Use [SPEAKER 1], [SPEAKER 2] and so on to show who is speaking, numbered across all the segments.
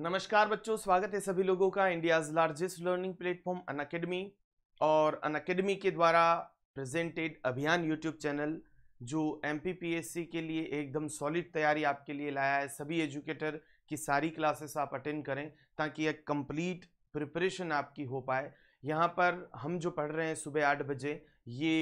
[SPEAKER 1] नमस्कार बच्चों स्वागत है सभी लोगों का India's largest learning platform Unacademy और अन अकेडमी के द्वारा प्रेजेंटेड अभियान यूट्यूब चैनल जो एम के लिए एकदम सॉलिड तैयारी आपके लिए लाया है सभी एजुकेटर की सारी क्लासेस आप अटेंड करें ताकि एक कंप्लीट प्रिपरेशन आपकी हो पाए यहाँ पर हम जो पढ़ रहे हैं सुबह आठ बजे ये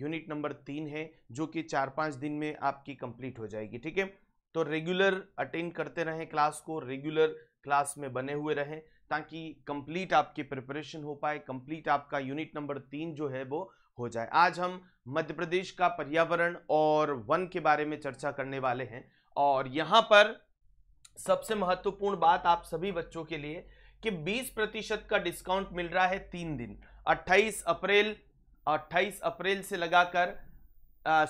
[SPEAKER 1] यूनिट नंबर तीन है जो कि चार पाँच दिन में आपकी कंप्लीट हो जाएगी ठीक है तो रेगुलर अटेंड करते रहें क्लास को रेगुलर क्लास में बने हुए रहें ताकि कंप्लीट आपकी प्रिपरेशन हो पाए कंप्लीट आपका यूनिट नंबर तीन जो है वो हो जाए आज हम मध्य प्रदेश का पर्यावरण और वन के बारे में चर्चा करने वाले हैं और यहाँ पर सबसे महत्वपूर्ण बात आप सभी बच्चों के लिए कि 20 प्रतिशत का डिस्काउंट मिल रहा है तीन दिन 28 अप्रैल 28 अप्रैल से लगाकर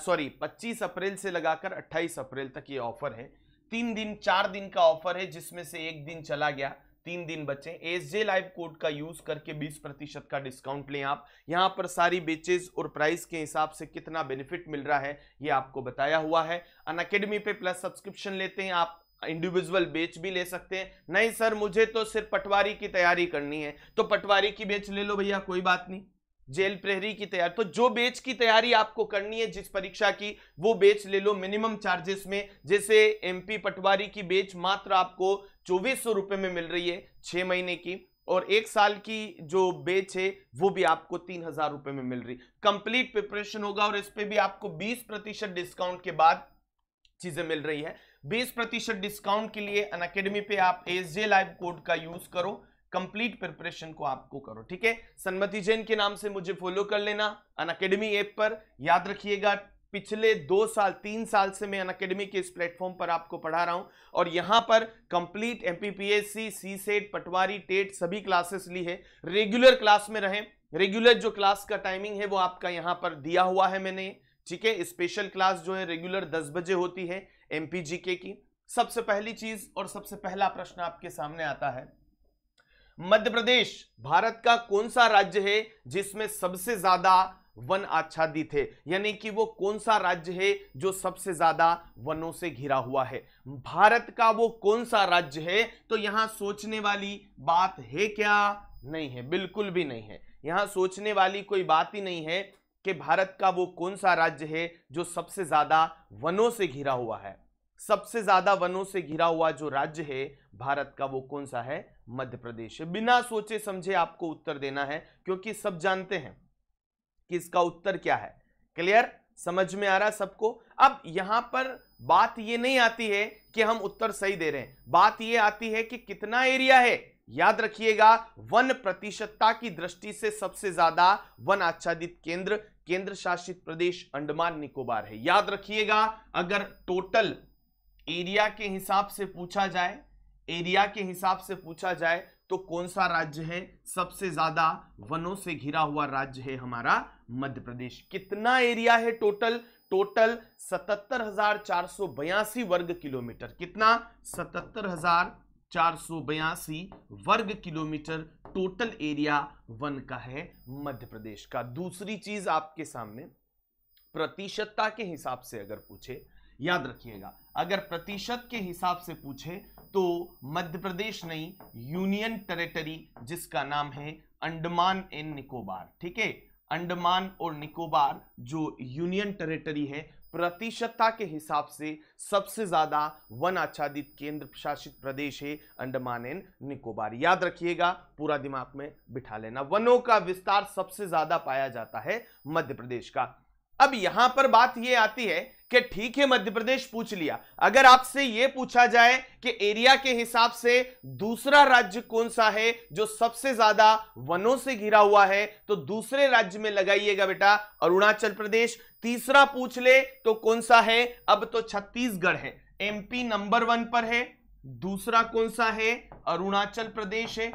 [SPEAKER 1] सॉरी 25 अप्रैल से लगाकर 28 अप्रैल तक ये ऑफर है तीन दिन चार दिन का ऑफर है जिसमें से एक दिन चला गया तीन दिन बचे एस जे लाइव कोड का यूज करके 20 प्रतिशत का डिस्काउंट लें आप यहां पर सारी बेचेज और प्राइस के हिसाब से कितना बेनिफिट मिल रहा है ये आपको बताया हुआ है अन अकेडमी पे प्लस सब्सक्रिप्शन लेते हैं आप इंडिविजुअल बेच भी ले सकते हैं नहीं सर मुझे तो सिर्फ पटवारी की तैयारी करनी है तो पटवारी की बेच ले लो भैया कोई बात नहीं जेल प्रहरी की तैयारी तो जो बेच की तैयारी आपको करनी है जिस परीक्षा की वो बेच ले लो मिनिमम चार्जेस में जैसे एमपी पटवारी की बेच मात्र आपको चौबीस सौ रुपए में मिल रही है छह महीने की और एक साल की जो बेच है वो भी आपको तीन हजार रुपए में मिल रही कंप्लीट प्रिपरेशन होगा और इस पर भी आपको बीस प्रतिशत डिस्काउंट के बाद चीजें मिल रही है बीस प्रतिशत डिस्काउंट के लिए अन पे आप एस जे लाइव कोड का यूज करो कंप्लीट प्रिपरेशन को आपको करो ठीक है सन्मति जैन के नाम से मुझे फॉलो कर लेना अन अकेडमी ऐप पर याद रखिएगा पिछले दो साल तीन साल से मैं अनकेडमी के इस प्लेटफॉर्म पर आपको पढ़ा रहा हूं और यहां पर complete M P C set Patwari TET सभी क्लासेस ली है रेगुलर क्लास में रहें रेगुलर जो क्लास का टाइमिंग है वो आपका यहां पर दिया हुआ है मैंने ठीक है स्पेशल क्लास जो है रेगुलर दस बजे होती है एम की सबसे पहली चीज और सबसे पहला प्रश्न आपके सामने आता है मध्य प्रदेश भारत का कौन सा राज्य है जिसमें सबसे ज्यादा वन आच्छादित है यानी कि वो कौन सा राज्य है जो सबसे ज्यादा वनों से घिरा हुआ है भारत का वो कौन सा राज्य है तो यहां सोचने वाली बात है क्या नहीं है बिल्कुल भी नहीं है यहां सोचने वाली कोई बात ही नहीं है कि भारत का वो कौन सा राज्य है जो सबसे ज्यादा वनों से घिरा हुआ है सबसे ज्यादा वनों से घिरा हुआ जो राज्य है भारत का वो कौन सा है मध्य प्रदेश बिना सोचे समझे आपको उत्तर देना है क्योंकि सब जानते हैं कि इसका उत्तर क्या है क्लियर समझ में आ रहा सबको अब यहां पर बात यह नहीं आती है कि हम उत्तर सही दे रहे हैं बात यह आती है कि कितना एरिया है याद रखिएगा वन प्रतिशतता की दृष्टि से सबसे ज्यादा वन आच्छादित केंद्र केंद्र शासित प्रदेश अंडमान निकोबार है याद रखिएगा अगर टोटल एरिया के हिसाब से पूछा जाए एरिया के हिसाब से पूछा जाए तो कौन सा राज्य है सबसे ज्यादा वनों से घिरा हुआ राज्य है हमारा मध्य प्रदेश कितना एरिया है टोटल टोटल सतहत्तर हजार चार सौ बयासी वर्ग किलोमीटर कितना सतहत्तर हजार चार सौ बयासी वर्ग किलोमीटर टोटल एरिया वन का है मध्य प्रदेश का दूसरी चीज आपके सामने प्रतिशतता के हिसाब से अगर पूछे याद रखिएगा अगर प्रतिशत के हिसाब से पूछे तो मध्य प्रदेश नहीं यूनियन टेरिटरी जिसका नाम है अंडमान एंड निकोबार ठीक है अंडमान और निकोबार जो यूनियन टेरिटरी है प्रतिशतता के हिसाब से सबसे ज्यादा वन आच्छादित केंद्र शासित प्रदेश है अंडमान एंड निकोबार याद रखिएगा पूरा दिमाग में बिठा लेना वनों का विस्तार सबसे ज्यादा पाया जाता है मध्य प्रदेश का अब यहां पर बात यह आती है कि ठीक है मध्य प्रदेश पूछ लिया अगर आपसे यह पूछा जाए कि एरिया के हिसाब से दूसरा राज्य कौन सा है जो सबसे ज्यादा वनों से घिरा हुआ है तो दूसरे राज्य में लगाइएगा बेटा अरुणाचल प्रदेश तीसरा पूछ ले तो कौन सा है अब तो छत्तीसगढ़ है एमपी नंबर वन पर है दूसरा कौन सा है अरुणाचल प्रदेश है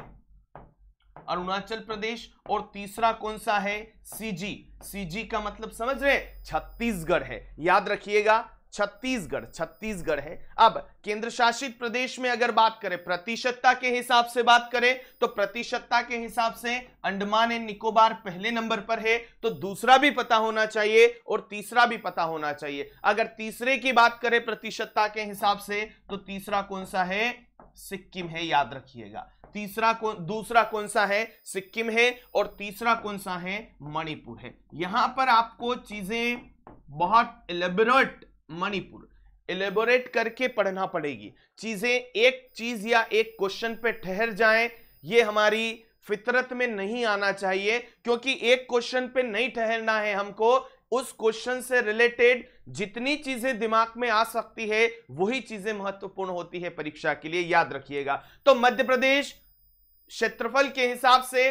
[SPEAKER 1] अरुणाचल प्रदेश और तीसरा कौन सा है सीजी सीजी का मतलब समझ रहे छत्तीसगढ़ है याद रखिएगा छत्तीसगढ़ छत्तीसगढ़ है अब केंद्र शासित प्रदेश में अगर बात करें प्रतिशतता के हिसाब से बात करें तो प्रतिशतता के हिसाब से अंडमान एंड निकोबार पहले नंबर पर है तो दूसरा भी पता होना चाहिए और तीसरा भी पता होना चाहिए अगर तीसरे की बात करें प्रतिशतता के हिसाब से तो तीसरा कौन सा है सिक्किम है याद रखिएगा तीसरा कौन दूसरा कौन सा है सिक्किम है और तीसरा कौन सा है मणिपुर है यहां पर आपको चीजें बहुत एलेबोरेट मणिपुर एलेबोरेट करके पढ़ना पड़ेगी चीजें एक चीज या एक क्वेश्चन पे ठहर जाए ये हमारी फितरत में नहीं आना चाहिए क्योंकि एक क्वेश्चन पे नहीं ठहरना है हमको उस क्वेश्चन से रिलेटेड जितनी चीजें दिमाग में आ सकती है वही चीजें महत्वपूर्ण होती है परीक्षा के लिए याद रखिएगा तो मध्य प्रदेश क्षेत्रफल के हिसाब से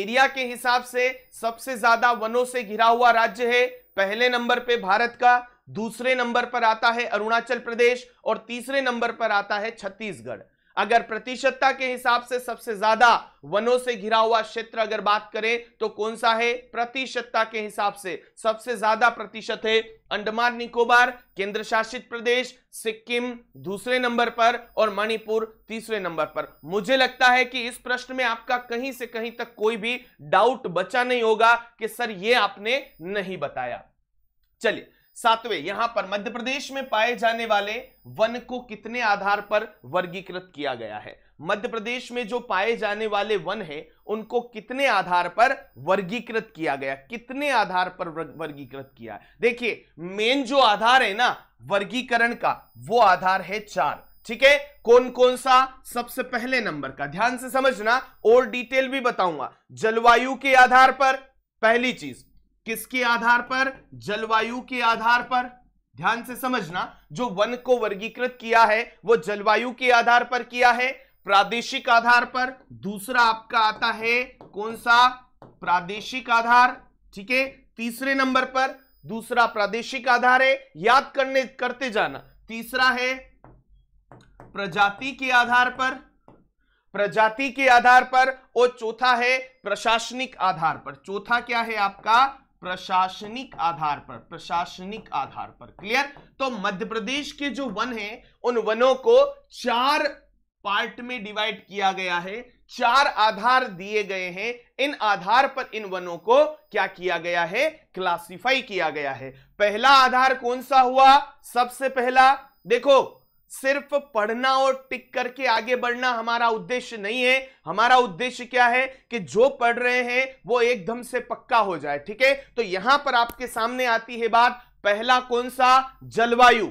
[SPEAKER 1] एरिया के हिसाब से सबसे ज्यादा वनों से घिरा हुआ राज्य है पहले नंबर पे भारत का दूसरे नंबर पर आता है अरुणाचल प्रदेश और तीसरे नंबर पर आता है छत्तीसगढ़ अगर प्रतिशतता के हिसाब से सबसे ज्यादा वनों से घिरा हुआ क्षेत्र अगर बात करें तो कौन सा है प्रतिशतता के हिसाब से सबसे ज्यादा प्रतिशत है अंडमान निकोबार केंद्र शासित प्रदेश सिक्किम दूसरे नंबर पर और मणिपुर तीसरे नंबर पर मुझे लगता है कि इस प्रश्न में आपका कहीं से कहीं तक कोई भी डाउट बचा नहीं होगा कि सर ये आपने नहीं बताया चलिए सातवें यहां पर मध्य प्रदेश में पाए जाने वाले वन को कितने आधार पर वर्गीकृत किया गया है मध्य प्रदेश में जो पाए जाने वाले वन है उनको कितने आधार पर वर्गीकृत किया गया कितने आधार पर वर्गीकृत किया देखिए मेन जो आधार है ना वर्गीकरण का वो आधार है चार ठीक है कौन कौन सा सबसे पहले नंबर का ध्यान से समझना और डिटेल भी बताऊंगा जलवायु के आधार पर पहली चीज किसके आधार पर जलवायु के आधार पर ध्यान से समझना जो वन को वर्गीकृत किया है वो जलवायु के आधार पर किया है प्रादेशिक आधार पर दूसरा आपका आता है कौन सा प्रादेशिक आधार ठीक है तीसरे नंबर पर दूसरा प्रादेशिक आधार है याद करने करते जाना तीसरा है प्रजाति के आधार पर प्रजाति के आधार पर और चौथा है प्रशासनिक आधार पर चौथा क्या है आपका प्रशासनिक आधार पर प्रशासनिक आधार पर क्लियर तो मध्य प्रदेश के जो वन हैं उन वनों को चार पार्ट में डिवाइड किया गया है चार आधार दिए गए हैं इन आधार पर इन वनों को क्या किया गया है क्लासिफाई किया गया है पहला आधार कौन सा हुआ सबसे पहला देखो सिर्फ पढ़ना और टिक करके आगे बढ़ना हमारा उद्देश्य नहीं है हमारा उद्देश्य क्या है कि जो पढ़ रहे हैं वो एकदम से पक्का हो जाए ठीक है तो यहां पर आपके सामने आती है बात पहला कौन सा जलवायु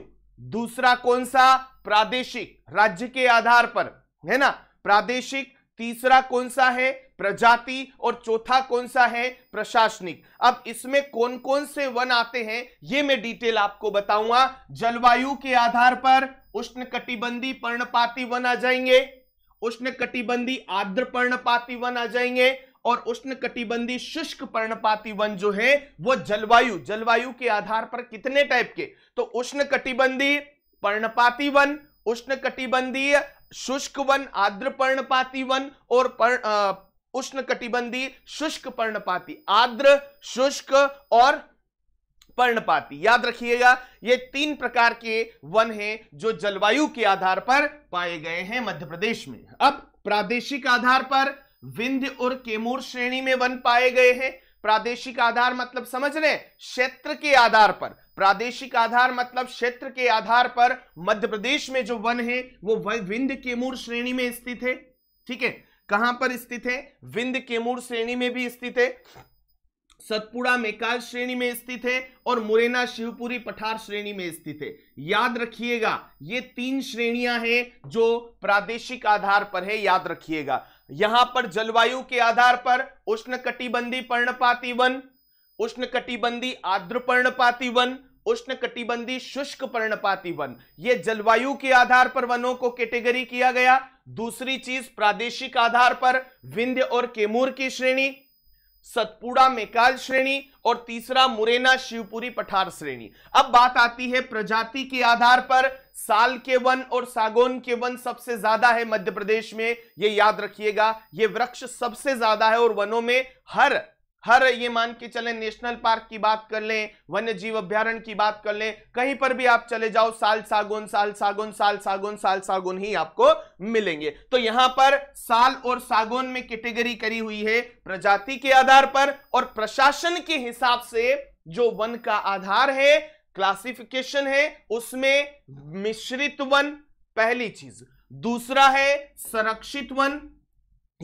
[SPEAKER 1] दूसरा कौन सा प्रादेशिक राज्य के आधार पर है ना प्रादेशिक तीसरा कौन सा है प्रजाति और चौथा कौन सा है प्रशासनिक अब इसमें कौन कौन से वन आते हैं यह मैं डिटेल आपको बताऊंगा जलवायु के आधार पर उष्णकटिबंधी पर्णपाती वन आ जाएंगे उष्णकटिबंधी आर्द्र पर्णपाती वन आ जाएंगे और उष्णकटिबंधी शुष्क पर्णपाती वन जो है वो जलवायु जलवायु के आधार पर कितने टाइप के तो उष्णकटिबंधी पर्णपाती वन उष्णकटिबंधीय शुष्क वन आर्द्र पर्णपाती वन और पर, उष्णकटिबंधी शुष्क पर्णपाती आर्द्र शुष्क और पर्णपाती याद रखिएगा ये तीन प्रकार के वन हैं जो जलवायु के आधार पर पाए गए हैं मध्य प्रदेश में अब प्रादेशिक आधार पर विंध्य और केमूर श्रेणी में वन पाए गए हैं प्रादेशिक आधार मतलब समझ रहे क्षेत्र के आधार पर प्रादेशिक आधार मतलब क्षेत्र के आधार पर मध्य प्रदेश में जो वन है वो विंध्य केमूर श्रेणी में स्थित है ठीक है कहां पर स्थित है विंध्य केमूर श्रेणी में भी स्थित है सतपुड़ा मेकाल श्रेणी में स्थित है और मुरैना शिवपुरी पठार श्रेणी में स्थित है याद रखिएगा ये तीन श्रेणियां हैं जो प्रादेशिक आधार पर है याद रखिएगा यहां पर जलवायु के आधार पर उष्ण कटिबंधी पर्णपाती वन उष्ण कटिबंधी आर्द्र पर्णपाती वन उष्ण कटिबंधी शुष्क पर्णपाती वन ये जलवायु के आधार पर वनों को कैटेगरी किया गया दूसरी चीज प्रादेशिक आधार पर विंध्य और केमूर की श्रेणी सतपुड़ा मेकाल श्रेणी और तीसरा मुरैना शिवपुरी पठार श्रेणी अब बात आती है प्रजाति के आधार पर साल के वन और सागौन के वन सबसे ज्यादा है मध्य प्रदेश में यह याद रखिएगा यह वृक्ष सबसे ज्यादा है और वनों में हर हर ये मान के चले नेशनल पार्क की बात कर लें वन्य जीव अभ्यारण की बात कर लें कहीं पर भी आप चले जाओ साल सागोन साल सागुन साल सागुन साल सागुन ही आपको मिलेंगे तो यहां पर साल और सागोन में कैटेगरी करी हुई है प्रजाति के आधार पर और प्रशासन के हिसाब से जो वन का आधार है क्लासिफिकेशन है उसमें मिश्रित वन पहली चीज दूसरा है संरक्षित वन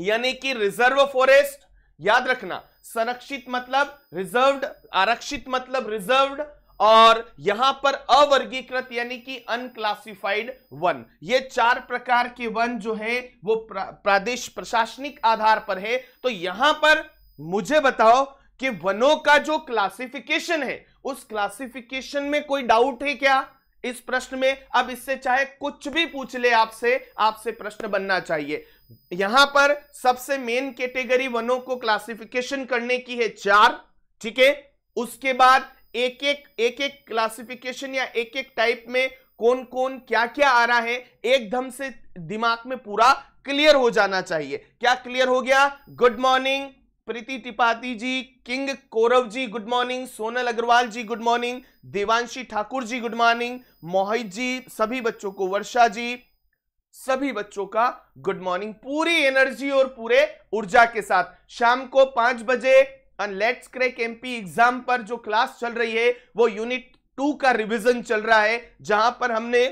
[SPEAKER 1] यानी कि रिजर्व फॉरेस्ट याद रखना संरक्षित मतलब रिजर्व्ड आरक्षित मतलब रिजर्व्ड और यहां पर अवर्गीकृत यानी कि अनक्लासिफाइड वन ये चार प्रकार के वन जो है वो प्रा, प्रादेश प्रशासनिक आधार पर है तो यहां पर मुझे बताओ कि वनों का जो क्लासिफिकेशन है उस क्लासिफिकेशन में कोई डाउट है क्या इस प्रश्न में अब इससे चाहे कुछ भी पूछ ले आपसे आपसे प्रश्न बनना चाहिए यहां पर सबसे मेन कैटेगरी वनों को क्लासिफिकेशन करने की है चार ठीक है उसके बाद एक एक एक एक क्लासिफिकेशन या एक एक टाइप में कौन कौन क्या क्या आ रहा है एकदम से दिमाग में पूरा क्लियर हो जाना चाहिए क्या क्लियर हो गया गुड मॉर्निंग प्रीति त्रिपाठी जी किंग कोरव ji good morning Sonal Agarwal ji good morning Devanshi Thakur ji good morning Mohit ji सभी बच्चों को वर्षा जी सभी बच्चों का गुड मॉर्निंग पूरी एनर्जी और पूरे ऊर्जा के साथ शाम को पांच बजे लेट्स क्रेक एमपी एग्जाम पर जो क्लास चल रही है वो यूनिट टू का रिवीजन चल रहा है जहां पर हमने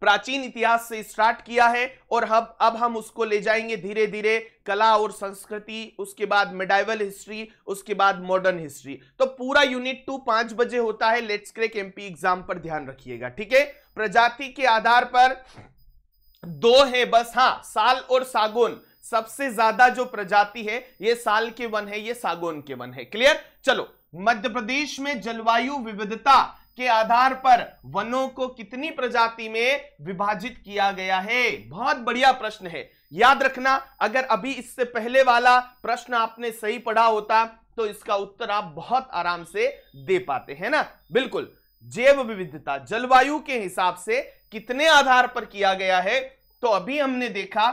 [SPEAKER 1] प्राचीन इतिहास से स्टार्ट किया है और हम अब हम उसको ले जाएंगे धीरे धीरे कला और संस्कृति उसके बाद मेडाइवल हिस्ट्री उसके बाद मॉडर्न हिस्ट्री तो पूरा यूनिट टू पांच बजे होता है लेट्स क्रेक एमपी एग्जाम पर ध्यान रखिएगा ठीक है प्रजाति के आधार पर दो है बस हाँ साल और सागुन सबसे ज्यादा जो प्रजाति है ये साल के वन है ये सागोन के वन है क्लियर चलो मध्य प्रदेश में जलवायु विविधता के आधार पर वनों को कितनी प्रजाति में विभाजित किया गया है बहुत बढ़िया प्रश्न है याद रखना अगर अभी इससे पहले वाला प्रश्न आपने सही पढ़ा होता तो इसका उत्तर आप बहुत आराम से दे पाते हैं ना बिल्कुल जैव विविधता जलवायु के हिसाब से कितने आधार पर किया गया है तो अभी हमने देखा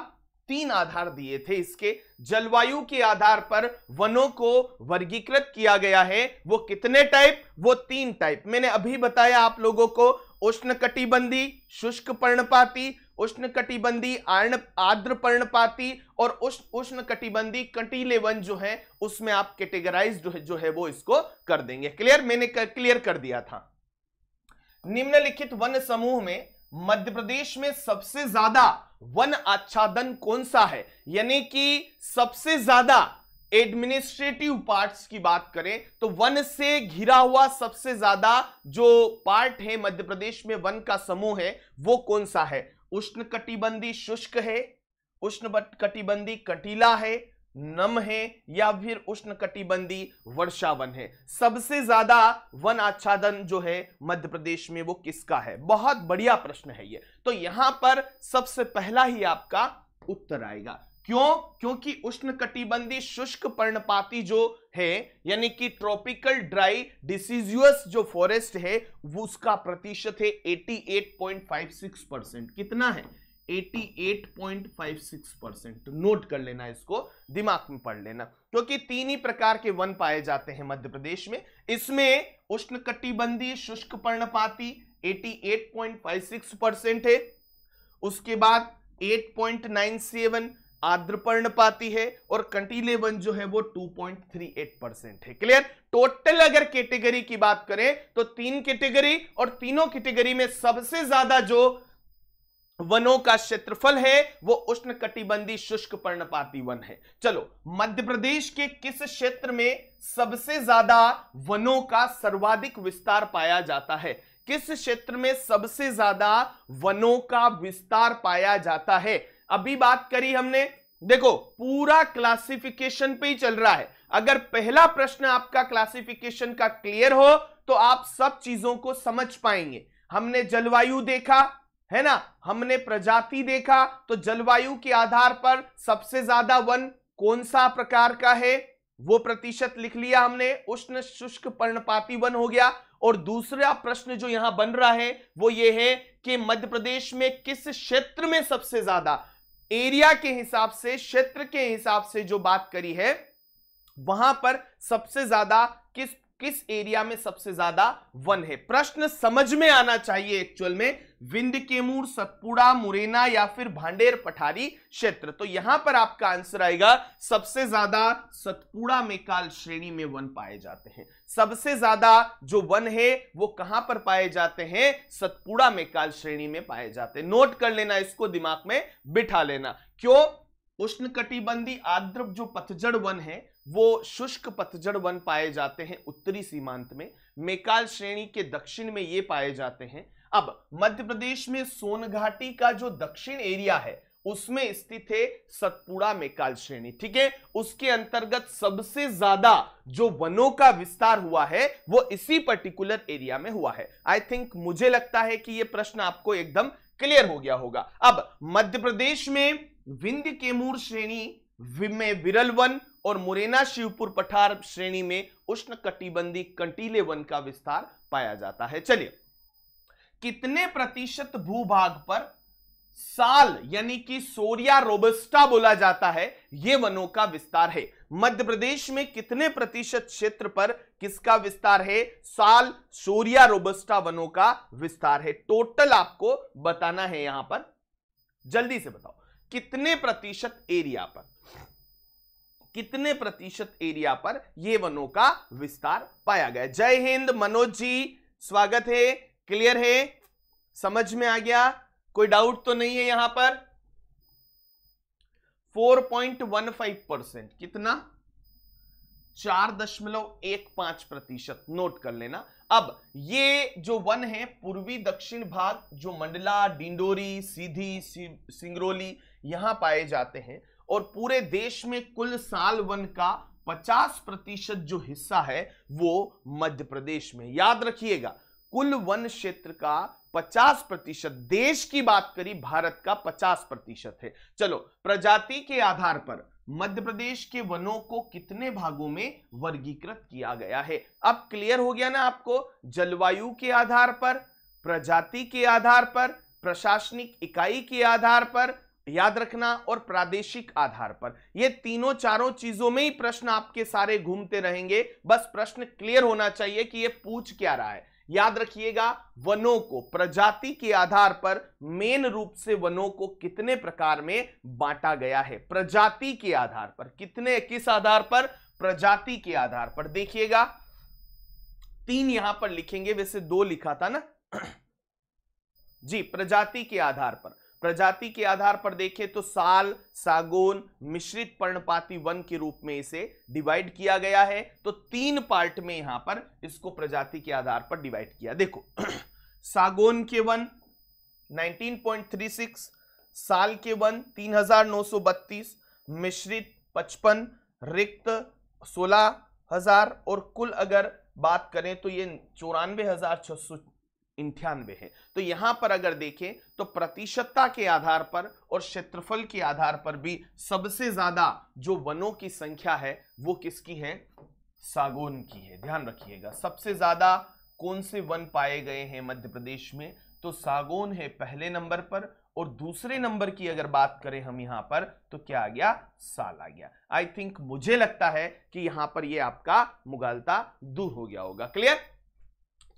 [SPEAKER 1] तीन आधार दिए थे इसके जलवायु के आधार पर वनों को वर्गीकृत किया गया है वो कितने टाइप वो तीन टाइप मैंने अभी बताया आप लोगों को उष्ण कटिबंधी शुष्क पर्णपाती उष्ण कटिबंधी आर्ण आर्द्र पर्णपाती और उष्ण कटिबंधी कटीले वन जो है उसमें आप कैटेगराइज जो है जो है वो इसको कर देंगे क्लियर मैंने क्लियर कर दिया था निम्नलिखित वन समूह में मध्य प्रदेश में सबसे ज्यादा वन आच्छादन कौन सा है यानी कि सबसे ज्यादा एडमिनिस्ट्रेटिव पार्ट्स की बात करें तो वन से घिरा हुआ सबसे ज्यादा जो पार्ट है मध्य प्रदेश में वन का समूह है वो कौन सा है उष्ण कटिबंधी शुष्क है उष्ण कटिबंधी कटीला है नम है या फिर उष्ण कटिबंधी वर्षा वन है सबसे ज्यादा वन आच्छादन जो है मध्य प्रदेश में वो किसका है बहुत बढ़िया प्रश्न है ये तो यहां पर सबसे पहला ही आपका उत्तर आएगा क्यों क्योंकि उष्ण कटिबंधी शुष्क पर्णपाती जो है यानी कि ट्रॉपिकल ड्राई डिसीजुअस जो फॉरेस्ट है वो उसका प्रतिशत है 88.56 परसेंट कितना है 88.56 परसेंट नोट कर लेना इसको दिमाग में पढ़ लेना क्योंकि तीन ही प्रकार के वन पाए जाते हैं मध्य प्रदेश में इसमें उष्ण कटिबंधीय शुष्क पर्णपाती 88.56 परसेंट है उसके बाद 8.97 आर्द्र पर्णपाती है और कंटीले वन जो है वो 2.38 परसेंट है क्लियर टोटल अगर कैटेगरी की बात करें तो तीन कैटेगरी और तीनों कैटेगरी में सबसे ज्यादा जो वनों का क्षेत्रफल है वो उष्ण कटिबंधी शुष्क पर्णपाती वन है चलो मध्य प्रदेश के किस क्षेत्र में सबसे ज्यादा वनों का सर्वाधिक विस्तार पाया जाता है किस क्षेत्र में सबसे ज्यादा वनों का विस्तार पाया जाता है अभी बात करी हमने देखो पूरा क्लासिफिकेशन पे ही चल रहा है अगर पहला प्रश्न आपका क्लासिफिकेशन का क्लियर हो तो आप सब चीजों को समझ पाएंगे हमने जलवायु देखा है ना हमने प्रजाति देखा तो जलवायु के आधार पर सबसे ज्यादा वन कौन सा प्रकार का है वो प्रतिशत लिख लिया हमने उष्ण शुष्क पर्णपाती वन हो गया और दूसरा प्रश्न जो यहां बन रहा है वो ये है कि मध्य प्रदेश में किस क्षेत्र में सबसे ज्यादा एरिया के हिसाब से क्षेत्र के हिसाब से जो बात करी है वहां पर सबसे ज्यादा किस किस एरिया में सबसे ज्यादा वन है प्रश्न समझ में आना चाहिए एक्चुअल में विंध्य केमूर सतपुड़ा मुरैना या फिर भांडेर पठारी क्षेत्र तो यहां पर आपका आंसर आएगा सबसे ज्यादा सतपुड़ा में काल श्रेणी में वन पाए जाते हैं सबसे ज्यादा जो वन है वो कहां पर पाए जाते हैं सतपुड़ा में काल श्रेणी में पाए जाते हैं नोट कर लेना इसको दिमाग में बिठा लेना क्यों उष्ण कटिबंधी आद्र जो पतझड़ वन है वो शुष्क पतझड़ वन पाए जाते हैं उत्तरी सीमांत में मेकाल श्रेणी के दक्षिण में ये पाए जाते हैं अब मध्य प्रदेश में सोनघाटी का जो दक्षिण एरिया है उसमें स्थित है सतपुड़ा मेकाल श्रेणी ठीक है उसके अंतर्गत सबसे ज्यादा जो वनों का विस्तार हुआ है वो इसी पर्टिकुलर एरिया में हुआ है आई थिंक मुझे लगता है कि ये प्रश्न आपको एकदम क्लियर हो गया होगा अब मध्य प्रदेश में विंध्य केमूर श्रेणी में विरल वन और मुरैना शिवपुर पठार श्रेणी में उष्ण कटिबंधी कंटीले वन का विस्तार पाया जाता है चलिए कितने प्रतिशत भूभाग पर साल यानी कि सोरिया रोबस्टा बोला जाता है ये वनों का विस्तार है मध्य प्रदेश में कितने प्रतिशत क्षेत्र पर किसका विस्तार है साल सोरिया रोबस्टा वनों का विस्तार है टोटल आपको बताना है यहां पर जल्दी से बताओ कितने प्रतिशत एरिया पर कितने प्रतिशत एरिया पर यह वनों का विस्तार पाया गया जय हिंद मनोज जी स्वागत है क्लियर है समझ में आ गया कोई डाउट तो नहीं है यहां पर 4.15 परसेंट कितना चार दशमलव एक पांच प्रतिशत नोट कर लेना अब ये जो वन है पूर्वी दक्षिण भाग जो मंडला डिंडोरी सीधी सिंगरौली यहां पाए जाते हैं और पूरे देश में कुल साल वन का 50 प्रतिशत जो हिस्सा है वो मध्य प्रदेश में याद रखिएगा कुल वन क्षेत्र का 50 प्रतिशत देश की बात करी भारत का 50 प्रतिशत है चलो प्रजाति के आधार पर मध्य प्रदेश के वनों को कितने भागों में वर्गीकृत किया गया है अब क्लियर हो गया ना आपको जलवायु के आधार पर प्रजाति के आधार पर प्रशासनिक इकाई के आधार पर याद रखना और प्रादेशिक आधार पर ये तीनों चारों चीजों में ही प्रश्न आपके सारे घूमते रहेंगे बस प्रश्न क्लियर होना चाहिए कि ये पूछ क्या रहा है याद रखिएगा वनों को प्रजाति के आधार पर मेन रूप से वनों को कितने प्रकार में बांटा गया है प्रजाति के आधार पर कितने किस आधार पर प्रजाति के आधार पर देखिएगा तीन यहां पर लिखेंगे वैसे दो लिखा था ना जी प्रजाति के आधार पर प्रजाति के आधार पर देखें तो साल सागोन मिश्रित पर्णपाती वन के रूप में इसे डिवाइड किया गया है तो तीन पार्ट में यहां पर इसको प्रजाति के आधार पर डिवाइड किया देखो सागोन के वन 19.36 साल के वन 3932 मिश्रित 55 रिक्त 16000 और कुल अगर बात करें तो ये चौरानवे हजार छह सौ इंठानवे है तो यहां पर अगर देखें तो प्रतिशतता के आधार पर और क्षेत्रफल के आधार पर भी सबसे ज्यादा जो वनों की संख्या है वो किसकी है सागौन की है ध्यान रखिएगा सबसे ज्यादा कौन से वन पाए गए हैं मध्य प्रदेश में तो सागौन है पहले नंबर पर और दूसरे नंबर की अगर बात करें हम यहां पर तो क्या आ गया साल आ गया आई थिंक मुझे लगता है कि यहां पर ये यह आपका मुगालता दूर हो गया होगा क्लियर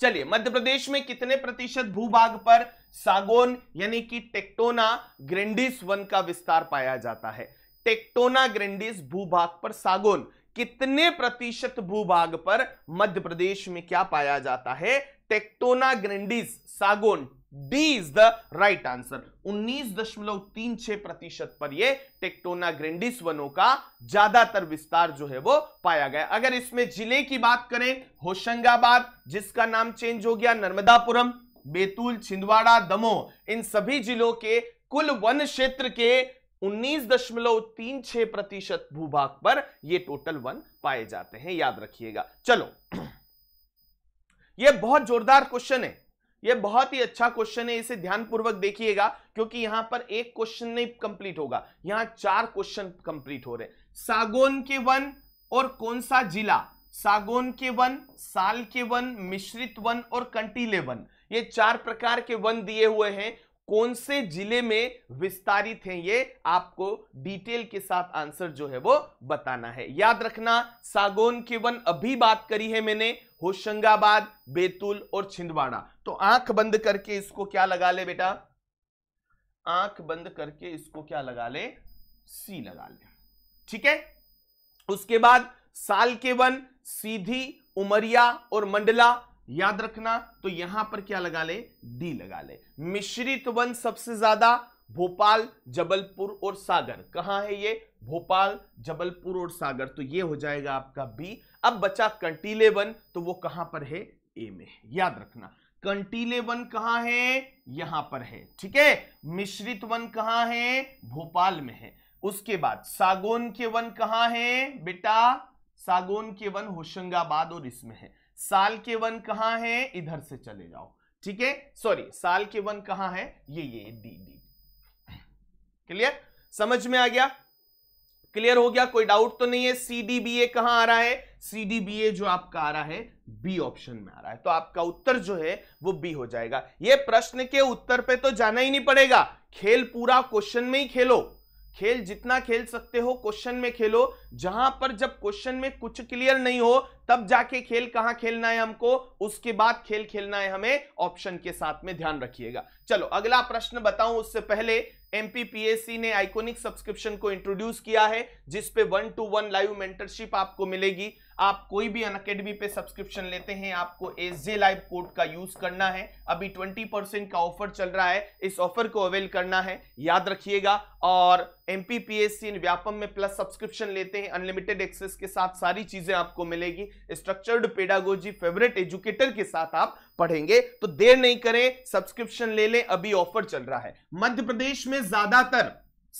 [SPEAKER 1] चलिए मध्य प्रदेश में कितने प्रतिशत भूभाग पर सागोन यानी कि टेक्टोना ग्रेंडिस वन का विस्तार पाया जाता है टेक्टोना ग्रेंडिस भूभाग पर सागोन कितने प्रतिशत भूभाग पर मध्य प्रदेश में क्या पाया जाता है टेक्टोना ग्रेंडिस सागोन D is the right answer उन्नीस दशमलव तीन छह प्रतिशत पर ये टेक्टोना ग्रेंडिस वनों का ज्यादातर विस्तार जो है वो पाया गया अगर इसमें जिले की बात करें होशंगाबाद जिसका नाम चेंज हो गया नर्मदापुरम बेतुल छिंदवाड़ा दमोह इन सभी जिलों के कुल वन क्षेत्र के उन्नीस दशमलव तीन छह प्रतिशत भूभाग पर ये टोटल वन पाए जाते हैं याद रखिएगा चलो ये बहुत जोरदार क्वेश्चन है ये बहुत ही अच्छा क्वेश्चन है इसे ध्यानपूर्वक देखिएगा क्योंकि यहां पर एक क्वेश्चन नहीं कंप्लीट होगा यहां चार क्वेश्चन कंप्लीट हो रहे हैं सागोन के वन और कौन सा जिला सागोन के वन साल के वन मिश्रित वन और कंटीले वन ये चार प्रकार के वन दिए हुए हैं कौन से जिले में विस्तारित हैं ये आपको डिटेल के साथ आंसर जो है वो बताना है याद रखना सागोन के वन अभी बात करी है मैंने होशंगाबाद बेतुल और छिंदवाड़ा तो आंख बंद करके इसको क्या लगा ले बेटा आंख बंद करके इसको क्या लगा ले सी लगा ले ठीक है उसके बाद साल के वन सीधी उमरिया और मंडला याद रखना तो यहां पर क्या लगा ले डी लगा ले मिश्रित वन सबसे ज्यादा भोपाल जबलपुर और सागर कहां है ये भोपाल जबलपुर और सागर तो ये हो जाएगा आपका बी अब बचा कंटीले वन तो वो कहां पर है ए में याद रखना कंटीले वन कहां है यहां पर है ठीक है मिश्रित वन कहां है भोपाल में है उसके बाद सागोन के वन कहां है बेटा सागोन के वन होशंगाबाद और इसमें है साल के वन कहा है इधर से चले जाओ ठीक है सॉरी साल के वन कहां है ये ये डी डी क्लियर समझ में आ गया क्लियर हो गया कोई डाउट तो नहीं है सी ए कहां आ रहा है सी डी बी ए जो आपका आ रहा है बी ऑप्शन में आ रहा है तो आपका उत्तर जो है वो बी हो जाएगा ये प्रश्न के उत्तर पे तो जाना ही नहीं पड़ेगा खेल पूरा क्वेश्चन में ही खेलो खेल जितना खेल सकते हो क्वेश्चन में खेलो जहां पर जब क्वेश्चन में कुछ क्लियर नहीं हो तब जाके खेल कहां खेलना है हमको उसके बाद खेल खेलना है हमें ऑप्शन के साथ में ध्यान रखिएगा चलो अगला प्रश्न बताऊं उससे पहले एमपीपीएससी ने आइकोनिक सब्सक्रिप्शन को इंट्रोड्यूस किया है जिसपे one to one live mentorship आपको मिलेगी आप कोई भी अनकेडमी पे सब्सक्रिप्शन लेते हैं आपको एस जे लाइव कोड का यूज करना है अभी 20 परसेंट का ऑफर चल रहा है इस ऑफर को अवेल करना है याद रखिएगा और एमपीपीएससी व्यापम में प्लस सब्सक्रिप्शन लेते हैं में अनलिमिटेड एक्सेस के साथ सारी चीजें आपको मिलेगी स्ट्रक्चर्ड पेडागोजी फेवरेट एजुकेटर के साथ आप पढ़ेंगे तो देर नहीं करें सब्सक्रिप्शन ले लें अभी ऑफर चल रहा है मध्य प्रदेश में ज्यादातर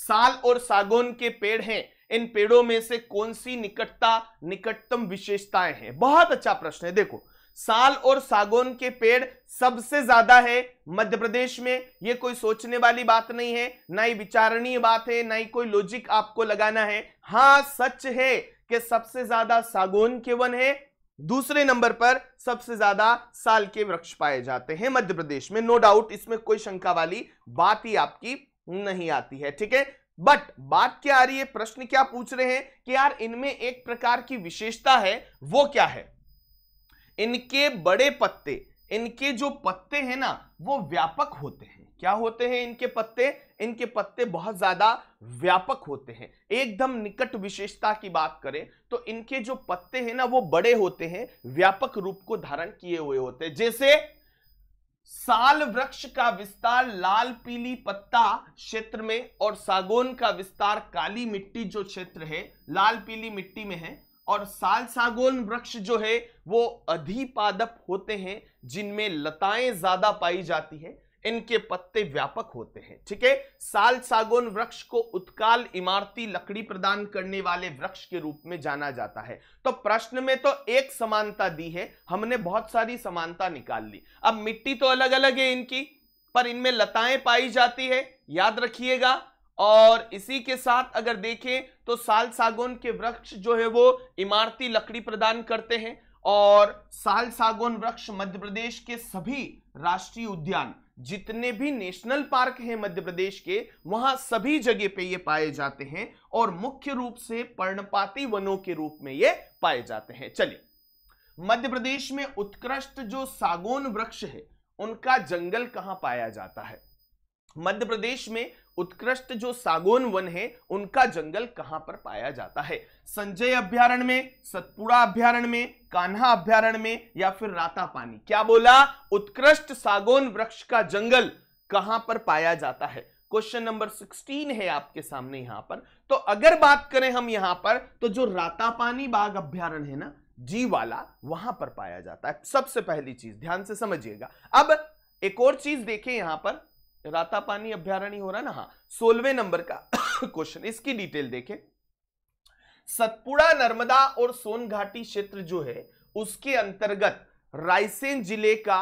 [SPEAKER 1] साल और सागौन के पेड़ हैं इन पेड़ों में से कौन सी निकटता निकटतम विशेषताएं हैं बहुत अच्छा प्रश्न है देखो साल और सागौन के पेड़ सबसे ज्यादा है मध्य प्रदेश में ये कोई सोचने वाली बात नहीं है ना ही विचारणीय बात है ना ही कोई लॉजिक आपको लगाना है हां सच है कि सबसे ज्यादा सागौन के वन है दूसरे नंबर पर सबसे ज्यादा साल के वृक्ष पाए जाते हैं मध्य प्रदेश में नो डाउट इसमें कोई शंका वाली बात ही आपकी नहीं आती है ठीक है बट बात क्या आ रही है प्रश्न क्या पूछ रहे हैं कि यार इनमें एक प्रकार की विशेषता है वो क्या है इनके बड़े पत्ते इनके जो पत्ते हैं ना वो व्यापक होते हैं क्या होते हैं इनके पत्ते इनके पत्ते बहुत ज्यादा व्यापक होते हैं एकदम निकट विशेषता की बात करें तो इनके जो पत्ते हैं ना वो बड़े होते हैं व्यापक रूप को धारण किए हुए होते हैं जैसे साल वृक्ष का विस्तार लाल पीली पत्ता क्षेत्र में और सागोन का विस्तार काली मिट्टी जो क्षेत्र है लाल पीली मिट्टी में है और साल सागोन वृक्ष जो है वो अधिपादप होते हैं जिनमें लताएं ज्यादा पाई जाती है इनके पत्ते व्यापक होते हैं ठीक है साल सागोन वृक्ष को उत्काल इमारती लकड़ी प्रदान करने वाले वृक्ष के रूप में जाना जाता है तो प्रश्न में तो एक समानता दी है हमने बहुत सारी समानता निकाल ली अब मिट्टी तो अलग अलग है इनकी पर इनमें लताएं पाई जाती है याद रखिएगा और इसी के साथ अगर देखें तो साल सागौन के वृक्ष जो है वो इमारती लकड़ी प्रदान करते हैं और साल सागौन वृक्ष मध्य प्रदेश के सभी राष्ट्रीय उद्यान जितने भी नेशनल पार्क हैं मध्य प्रदेश के वहां सभी जगह पे ये पाए जाते हैं और मुख्य रूप से पर्णपाती वनों के रूप में ये पाए जाते हैं चलिए मध्य प्रदेश में उत्कृष्ट जो सागौन वृक्ष है उनका जंगल कहां पाया जाता है मध्य प्रदेश में उत्कृष्ट जो सागोन वन है उनका जंगल कहां पर पाया जाता है संजय अभ्यारण में सतपुड़ा अभ्यारण में कान्हा अभ्यारण में या फिर राता पानी क्या बोला उत्कृष्ट सागोन वृक्ष का जंगल कहां पर पाया जाता है क्वेश्चन नंबर 16 है आपके सामने यहां पर तो अगर बात करें हम यहां पर तो जो रातापानी बाघ अभ्यारण है ना जी वाला वहां पर पाया जाता है सबसे पहली चीज ध्यान से समझिएगा अब एक और चीज देखें यहां पर रातापानी अभ्यारण्य हो रहा ना हाँ सोलवे नंबर का क्वेश्चन इसकी डिटेल देखें सतपुड़ा नर्मदा और सोन घाटी क्षेत्र जो है उसके अंतर्गत रायसेन जिले का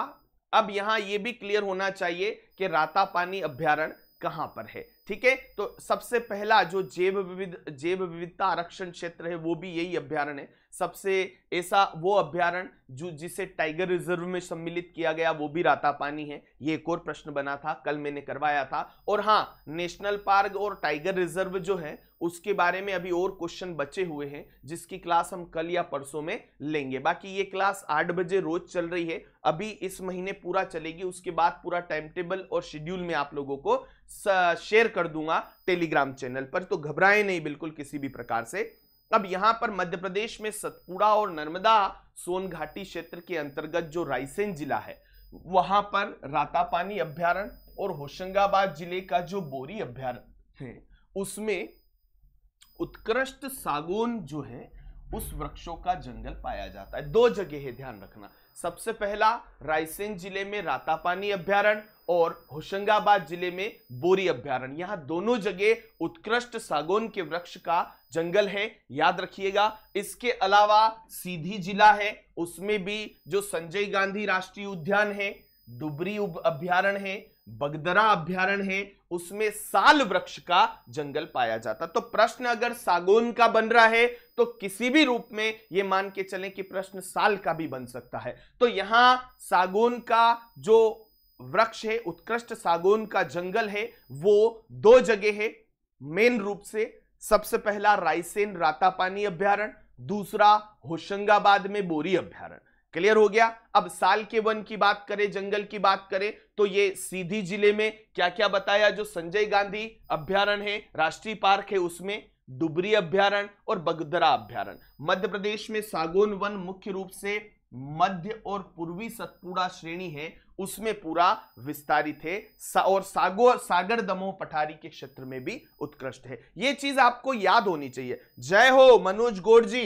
[SPEAKER 1] अब यहां यह भी क्लियर होना चाहिए कि रातापानी अभ्यारण कहां पर है ठीक है तो सबसे पहला जो जैव विविध जैव विविधता आरक्षण क्षेत्र है वो भी यही अभ्यारण है सबसे ऐसा वो अभ्यारण जो जिसे टाइगर रिजर्व में सम्मिलित किया गया वो भी रातापानी है ये एक और प्रश्न बना था कल मैंने करवाया था और हाँ नेशनल पार्क और टाइगर रिजर्व जो है उसके बारे में अभी और क्वेश्चन बचे हुए हैं जिसकी क्लास हम कल या परसों में लेंगे बाकी ये क्लास आठ बजे रोज चल रही है अभी इस महीने पूरा चलेगी उसके बाद पूरा टाइम टेबल और शेड्यूल में आप लोगों को शेयर कर दूंगा टेलीग्राम चैनल पर तो घबराएं नहीं बिल्कुल किसी भी प्रकार से अब यहां पर मध्य प्रदेश में सतपुड़ा और नर्मदा सोन घाटी क्षेत्र के अंतर्गत जो रायसेन जिला है वहां पर रातापानी अभ्यारण और होशंगाबाद जिले का जो बोरी अभ्यारण है उसमें उत्कृष्ट सागोन जो है उस वृक्षों का जंगल पाया जाता है दो जगह है ध्यान रखना सबसे पहला रायसेन जिले में रातापानी अभ्यारण और होशंगाबाद जिले में बोरी अभ्यारण यहां दोनों जगह उत्कृष्ट सागौन के वृक्ष का जंगल है याद रखिएगा इसके अलावा सीधी जिला है उसमें भी जो संजय गांधी राष्ट्रीय उद्यान है डुबरी अभ्यारण है बगदरा अभ्यारण है उसमें साल वृक्ष का जंगल पाया जाता तो प्रश्न अगर सागौन का बन रहा है तो किसी भी रूप में ये मान के चले कि प्रश्न साल का भी बन सकता है तो यहां सागौन का जो वृक्ष है उत्कृष्ट सागौन का जंगल है वो दो जगह है मेन रूप से सबसे पहला रायसेन रातापानी अभ्यारण दूसरा होशंगाबाद में बोरी अभ्यारण क्लियर हो गया अब साल के वन की बात करें जंगल की बात करें तो ये सीधी जिले में क्या क्या बताया जो संजय गांधी अभ्यारण है राष्ट्रीय पार्क है उसमें डुबरी अभ्यारण और बगदरा अभ्यारण मध्य प्रदेश में सागोन वन मुख्य रूप से मध्य और पूर्वी सतपुड़ा श्रेणी है उसमें पूरा विस्तारित है सा और सागो सागर दमोह पठारी के क्षेत्र में भी उत्कृष्ट है ये चीज आपको याद होनी चाहिए जय हो मनोज गोड जी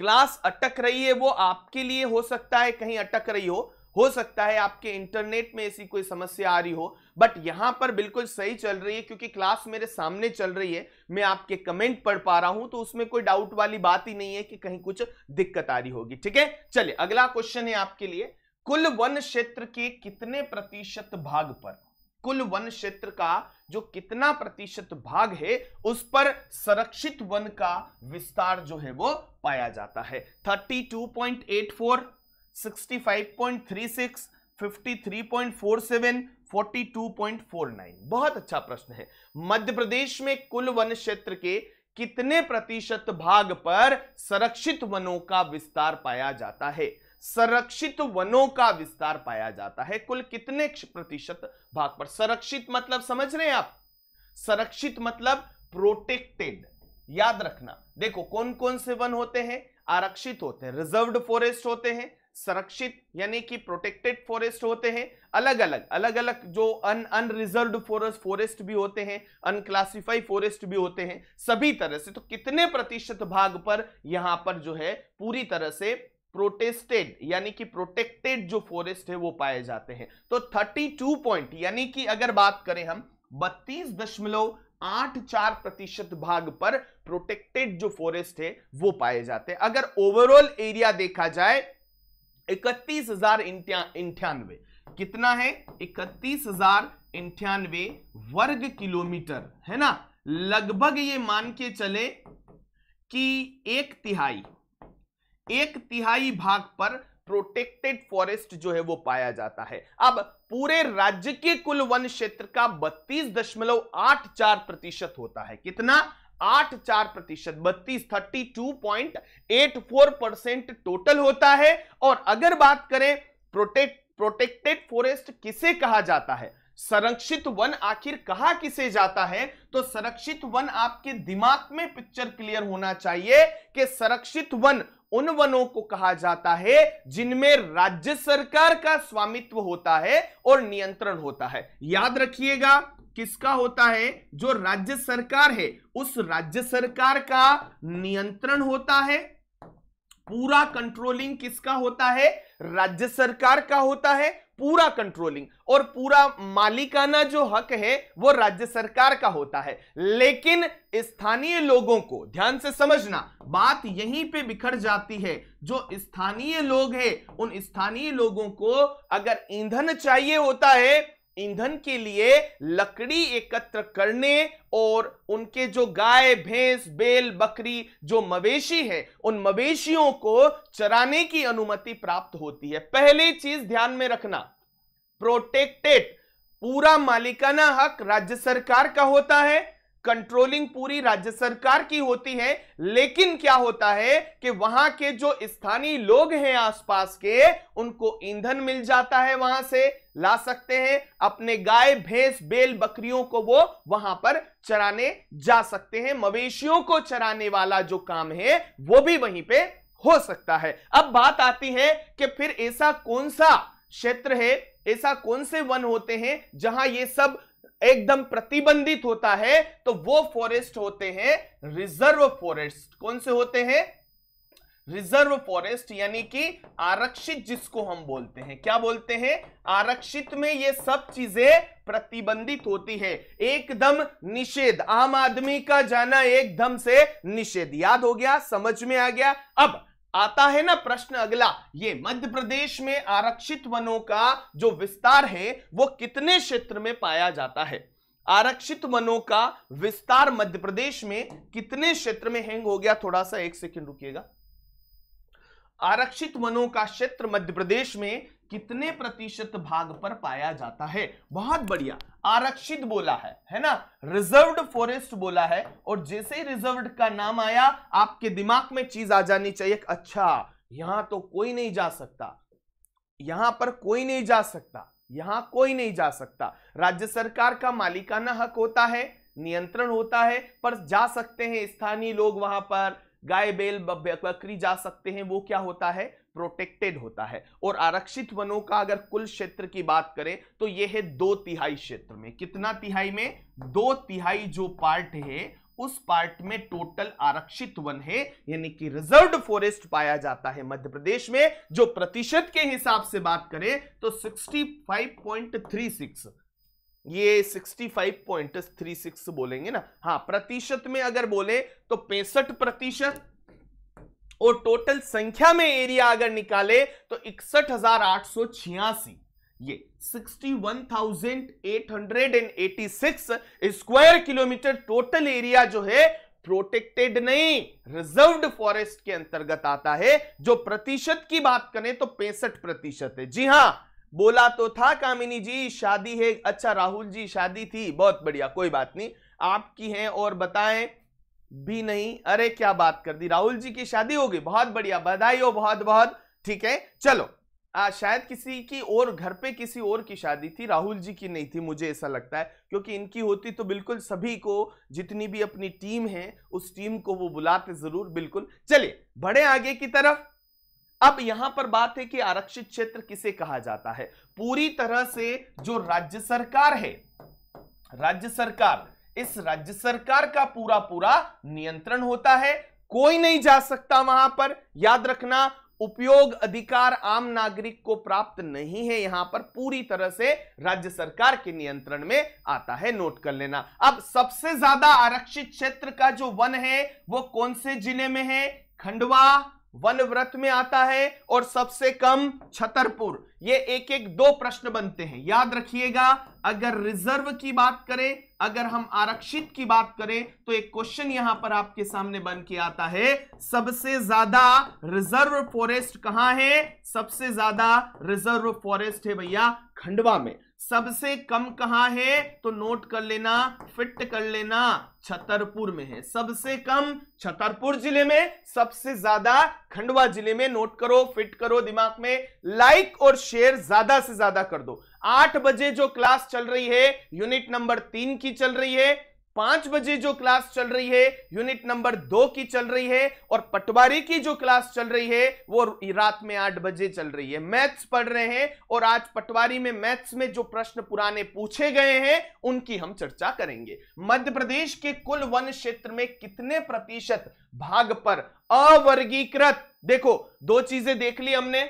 [SPEAKER 1] क्लास अटक रही है वो आपके लिए हो सकता है कहीं अटक रही हो हो सकता है आपके इंटरनेट में ऐसी कोई समस्या आ रही हो बट यहां पर बिल्कुल सही चल रही है क्योंकि क्लास मेरे सामने चल रही है मैं आपके कमेंट पढ़ पा रहा हूं तो उसमें कोई डाउट वाली बात ही नहीं है कि कहीं कुछ दिक्कत आ रही होगी ठीक है चलिए अगला क्वेश्चन है आपके लिए कुल वन क्षेत्र के कितने प्रतिशत भाग पर कुल वन क्षेत्र का जो कितना प्रतिशत भाग है उस पर संरक्षित वन का विस्तार जो है वो पाया जाता है 32.84 65.36 53.47 42.49 बहुत अच्छा प्रश्न है मध्य प्रदेश में कुल वन क्षेत्र के कितने प्रतिशत भाग पर संरक्षित वनों का विस्तार पाया जाता है संरक्षित वनों का विस्तार पाया जाता है कुल कितने प्रतिशत भाग पर संरक्षित मतलब समझ रहे हैं आप संरक्षित मतलब प्रोटेक्टेड याद रखना देखो कौन कौन से वन होते हैं आरक्षित होते हैं रिजर्व्ड फॉरेस्ट होते हैं संरक्षित यानी कि प्रोटेक्टेड फॉरेस्ट होते हैं अलग अलग अलग अलग जो अन अनरिजर्व फॉरेस्ट फॉरेस्ट भी होते हैं अनक्लासिफाइड फॉरेस्ट भी होते हैं सभी तरह से तो कितने प्रतिशत भाग पर यहां पर जो है पूरी तरह से प्रोटेस्टेड यानी कि प्रोटेक्टेड जो फॉरेस्ट है वो पाए जाते हैं तो 32 पॉइंट यानी कि अगर बात करें हम बत्तीस दशमलव आठ चार प्रतिशत भाग पर प्रोटेक्टेड जो फॉरेस्ट है वो पाए जाते हैं अगर ओवरऑल एरिया देखा जाए इकतीस हजार इंठानवे कितना है इकतीस हजार इंठानवे वर्ग किलोमीटर है ना लगभग ये मान के चले कि एक तिहाई एक तिहाई भाग पर प्रोटेक्टेड फॉरेस्ट जो है वो पाया जाता है अब पूरे राज्य के कुल वन क्षेत्र का बत्तीस दशमलव आठ चार प्रतिशत होता है कितना आठ चार प्रतिशत बत्तीस thirty two point eight four percent total होता है और अगर बात करें प्रोटेक्ट प्रोटेक्टेड फॉरेस्ट किसे कहा जाता है संरक्षित वन आखिर कहा किसे जाता है तो संरक्षित वन आपके दिमाग में पिक्चर क्लियर होना चाहिए कि संरक्षित वन उन वनों को कहा जाता है जिनमें राज्य सरकार का स्वामित्व होता है और नियंत्रण होता है याद रखिएगा किसका होता है जो राज्य सरकार है उस राज्य सरकार का नियंत्रण होता है पूरा कंट्रोलिंग किसका होता है राज्य सरकार का होता है पूरा कंट्रोलिंग और पूरा मालिकाना जो हक है वो राज्य सरकार का होता है लेकिन स्थानीय लोगों को ध्यान से समझना बात यहीं पे बिखर जाती है जो स्थानीय लोग हैं उन स्थानीय लोगों को अगर ईंधन चाहिए होता है ईंधन के लिए लकड़ी एकत्र करने और उनके जो गाय भैंस बेल बकरी जो मवेशी है उन मवेशियों को चराने की अनुमति प्राप्त होती है पहली चीज ध्यान में रखना प्रोटेक्टेड पूरा मालिकाना हक राज्य सरकार का होता है कंट्रोलिंग पूरी राज्य सरकार की होती है लेकिन क्या होता है कि वहां के जो स्थानीय लोग हैं आसपास के उनको ईंधन मिल जाता है वहां से ला सकते हैं अपने गाय भैंस बेल बकरियों को वो वहां पर चराने जा सकते हैं मवेशियों को चराने वाला जो काम है वो भी वहीं पे हो सकता है अब बात आती है कि फिर ऐसा कौन सा क्षेत्र है ऐसा कौन से वन होते हैं जहां ये सब एकदम प्रतिबंधित होता है तो वो फॉरेस्ट होते हैं रिजर्व फॉरेस्ट कौन से होते हैं रिजर्व फॉरेस्ट यानी कि आरक्षित जिसको हम बोलते हैं क्या बोलते हैं आरक्षित में ये सब चीजें प्रतिबंधित होती है एकदम निषेध आम आदमी का जाना एकदम से निषेध याद हो गया समझ में आ गया अब आता है ना प्रश्न अगला ये मध्य प्रदेश में आरक्षित वनों का जो विस्तार है वो कितने क्षेत्र में पाया जाता है आरक्षित वनों का विस्तार मध्य प्रदेश में कितने क्षेत्र में हैंग हो गया थोड़ा सा एक सेकंड रुकिएगा आरक्षित वनों का क्षेत्र मध्य प्रदेश में कितने प्रतिशत भाग पर पाया जाता है बहुत बढ़िया आरक्षित बोला है है ना रिजर्व्ड फॉरेस्ट बोला है और जैसे ही रिजर्व्ड का नाम आया आपके दिमाग में चीज आ जानी चाहिए अच्छा यहां तो कोई नहीं जा सकता यहां पर कोई नहीं जा सकता यहां कोई नहीं जा सकता राज्य सरकार का मालिकाना हक होता है नियंत्रण होता है पर जा सकते हैं स्थानीय लोग वहां पर गाय बैल बकरी जा सकते हैं वो क्या होता है प्रोटेक्टेड होता है और आरक्षित वनों का अगर कुल क्षेत्र की बात करें तो यह है दो तिहाई क्षेत्र में कितना तिहाई में दो तिहाई जो पार्ट है उस पार्ट में टोटल आरक्षित वन है यानी कि रिजर्व्ड फॉरेस्ट पाया जाता है मध्य प्रदेश में जो प्रतिशत के हिसाब से बात करें तो 65.36 ये 65.36 बोलेंगे ना हाँ प्रतिशत में अगर बोले तो पैंसठ प्रतिशत और टोटल संख्या में एरिया अगर निकाले तो इकसठ हजार आठ सौ छियासी ये 61,886 स्क्वायर किलोमीटर टोटल एरिया जो है प्रोटेक्टेड नहीं रिजर्व्ड फॉरेस्ट के अंतर्गत आता है जो प्रतिशत की बात करें तो पैंसठ प्रतिशत है जी हां बोला तो था कामिनी जी शादी है अच्छा राहुल जी शादी थी बहुत बढ़िया कोई बात नहीं आपकी है और बताएं भी नहीं अरे क्या बात कर दी राहुल जी की शादी होगी बहुत बढ़िया बधाई हो बहुत बहुत ठीक है चलो आ, शायद किसी की और घर पे किसी और की शादी थी राहुल जी की नहीं थी मुझे ऐसा लगता है क्योंकि इनकी होती तो बिल्कुल सभी को जितनी भी अपनी टीम है उस टीम को वो बुलाते जरूर बिल्कुल चलिए बढ़े आगे की तरफ अब यहां पर बात है कि आरक्षित क्षेत्र किसे कहा जाता है पूरी तरह से जो राज्य सरकार है राज्य सरकार इस राज्य सरकार का पूरा पूरा नियंत्रण होता है कोई नहीं जा सकता वहां पर याद रखना उपयोग अधिकार आम नागरिक को प्राप्त नहीं है यहां पर पूरी तरह से राज्य सरकार के नियंत्रण में आता है नोट कर लेना अब सबसे ज्यादा आरक्षित क्षेत्र का जो वन है वो कौन से जिले में है खंडवा वन व्रत में आता है और सबसे कम छतरपुर ये एक एक दो प्रश्न बनते हैं याद रखिएगा अगर रिजर्व की बात करें अगर हम आरक्षित की बात करें तो एक क्वेश्चन यहां पर आपके सामने बन के आता है सबसे ज्यादा रिजर्व फॉरेस्ट कहां है सबसे ज्यादा रिजर्व फॉरेस्ट है भैया खंडवा में सबसे कम कहां है तो नोट कर लेना फिट कर लेना छतरपुर में है सबसे कम छतरपुर जिले में सबसे ज्यादा खंडवा जिले में नोट करो फिट करो दिमाग में लाइक और शेयर ज्यादा से ज्यादा कर दो आठ बजे जो क्लास चल रही है यूनिट नंबर तीन की चल रही है पांच बजे जो क्लास चल रही है यूनिट नंबर दो की चल रही है और पटवारी की जो क्लास चल रही है वो रात में आठ बजे चल रही है मैथ्स पढ़ रहे हैं और आज पटवारी में मैथ्स में जो प्रश्न पुराने पूछे गए हैं उनकी हम चर्चा करेंगे मध्य प्रदेश के कुल वन क्षेत्र में कितने प्रतिशत भाग पर अवर्गीकृत देखो दो चीजें देख ली हमने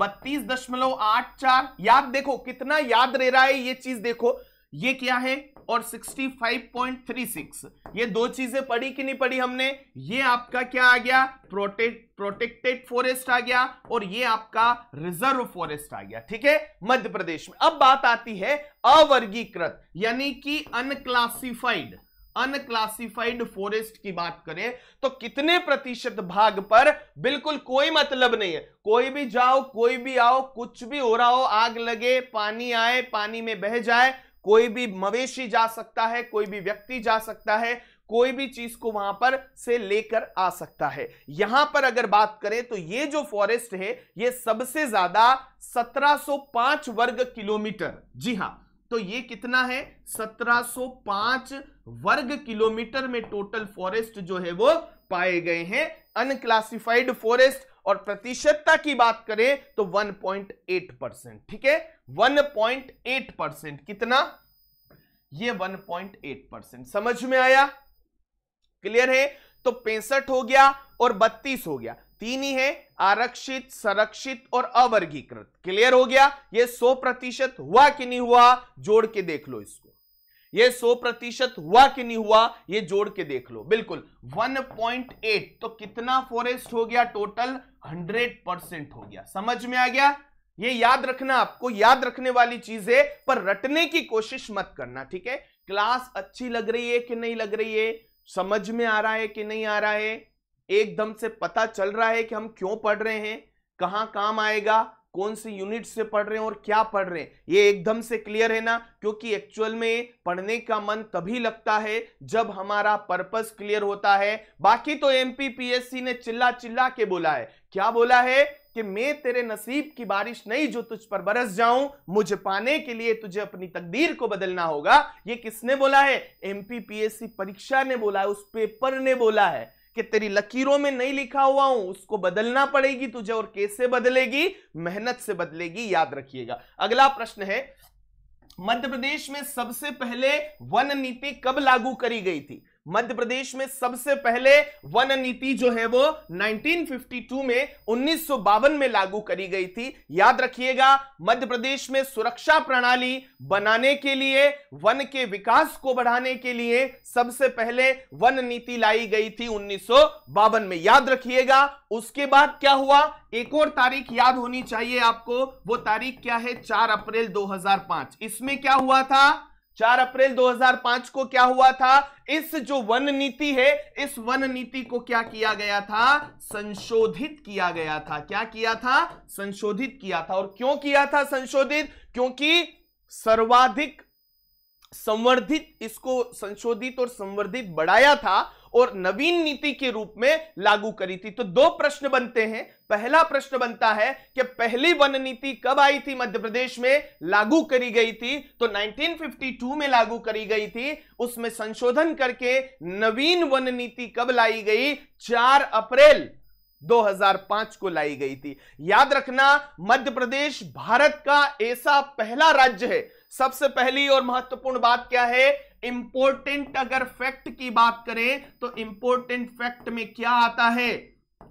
[SPEAKER 1] बत्तीस दशमलव आठ चार याद देखो कितना याद रह रहा है ये चीज देखो ये क्या है और 65.36 ये दो चीजें पढ़ी कि नहीं पढ़ी हमने ये आपका क्या आ गया प्रोटेक्ट प्रोटेक्टेड फॉरेस्ट आ गया और ये आपका रिजर्व फॉरेस्ट आ गया ठीक है मध्य प्रदेश में अब बात आती है अवर्गीकृत यानी कि अनक्लासिफाइड अनक्लासिफाइड फॉरेस्ट की बात करें तो कितने प्रतिशत भाग पर बिल्कुल कोई मतलब नहीं है कोई भी जाओ कोई भी आओ कुछ भी हो रहा हो आग लगे पानी आए पानी में बह जाए कोई भी मवेशी जा सकता है कोई भी व्यक्ति जा सकता है कोई भी चीज को वहां पर से लेकर आ सकता है यहां पर अगर बात करें तो ये जो फॉरेस्ट है ये सबसे ज्यादा 1705 वर्ग किलोमीटर जी हां तो ये कितना है 1705 वर्ग किलोमीटर में टोटल फॉरेस्ट जो है वो पाए गए हैं अनक्लासिफाइड फॉरेस्ट और प्रतिशतता की बात करें तो 1.8 परसेंट ठीक है 1.8 परसेंट कितना ये 1.8 परसेंट समझ में आया क्लियर है तो पैंसठ हो गया और बत्तीस हो गया तीन ही है आरक्षित संरक्षित और अवर्गीकृत क्लियर हो गया ये 100 प्रतिशत हुआ कि नहीं हुआ जोड़ के देख लो इसको ये 100 प्रतिशत हुआ कि नहीं हुआ ये जोड़ के देख लो बिल्कुल 1.8 तो कितना फॉरेस्ट हो गया टोटल 100 परसेंट हो गया समझ में आ गया ये याद रखना आपको याद रखने वाली चीज है पर रटने की कोशिश मत करना ठीक है क्लास अच्छी लग रही है कि नहीं लग रही है समझ में आ रहा है कि नहीं आ रहा है एकदम से पता चल रहा है कि हम क्यों पढ़ रहे हैं कहां काम आएगा कौन सी यूनिट से पढ़ रहे हैं और क्या पढ़ रहे हैं ये एकदम से क्लियर है ना क्योंकि एक्चुअल में पढ़ने का मन तभी लगता है जब हमारा पर्पस क्लियर होता है बाकी तो एमपीपीएससी ने चिल्ला चिल्ला के बोला है क्या बोला है कि मैं तेरे नसीब की बारिश नहीं जो तुझ पर बरस जाऊं मुझे पाने के लिए तुझे अपनी तकदीर को बदलना होगा ये किसने बोला है एमपीपीएससी परीक्षा ने बोला है उस पेपर ने बोला है कि तेरी लकीरों में नहीं लिखा हुआ हूं उसको बदलना पड़ेगी तुझे और कैसे बदलेगी मेहनत से बदलेगी याद रखिएगा अगला प्रश्न है मध्य प्रदेश में सबसे पहले वन नीति कब लागू करी गई थी मध्य प्रदेश में सबसे पहले वन नीति जो है वो 1952 में उन्नीस में लागू करी गई थी याद रखिएगा मध्य प्रदेश में सुरक्षा प्रणाली बनाने के लिए वन के विकास को बढ़ाने के लिए सबसे पहले वन नीति लाई गई थी उन्नीस में याद रखिएगा उसके बाद क्या हुआ एक और तारीख याद होनी चाहिए आपको वो तारीख क्या है 4 अप्रैल 2005 इसमें क्या हुआ था चार अप्रैल 2005 को क्या हुआ था इस जो वन नीति है इस वन नीति को क्या किया गया था संशोधित किया गया था क्या किया था संशोधित किया था और क्यों किया था संशोधित क्योंकि सर्वाधिक संवर्धित इसको संशोधित और संवर्धित बढ़ाया था और नवीन नीति के रूप में लागू करी थी तो दो प्रश्न बनते हैं पहला प्रश्न बनता है कि पहली वन नीति कब आई थी मध्य प्रदेश में लागू करी गई थी तो 1952 में लागू करी गई थी उसमें संशोधन करके नवीन वन नीति कब लाई गई 4 अप्रैल 2005 को लाई गई थी याद रखना मध्य प्रदेश भारत का ऐसा पहला राज्य है सबसे पहली और महत्वपूर्ण बात क्या है इंपॉर्टेंट अगर फैक्ट की बात करें तो इंपॉर्टेंट फैक्ट में क्या आता है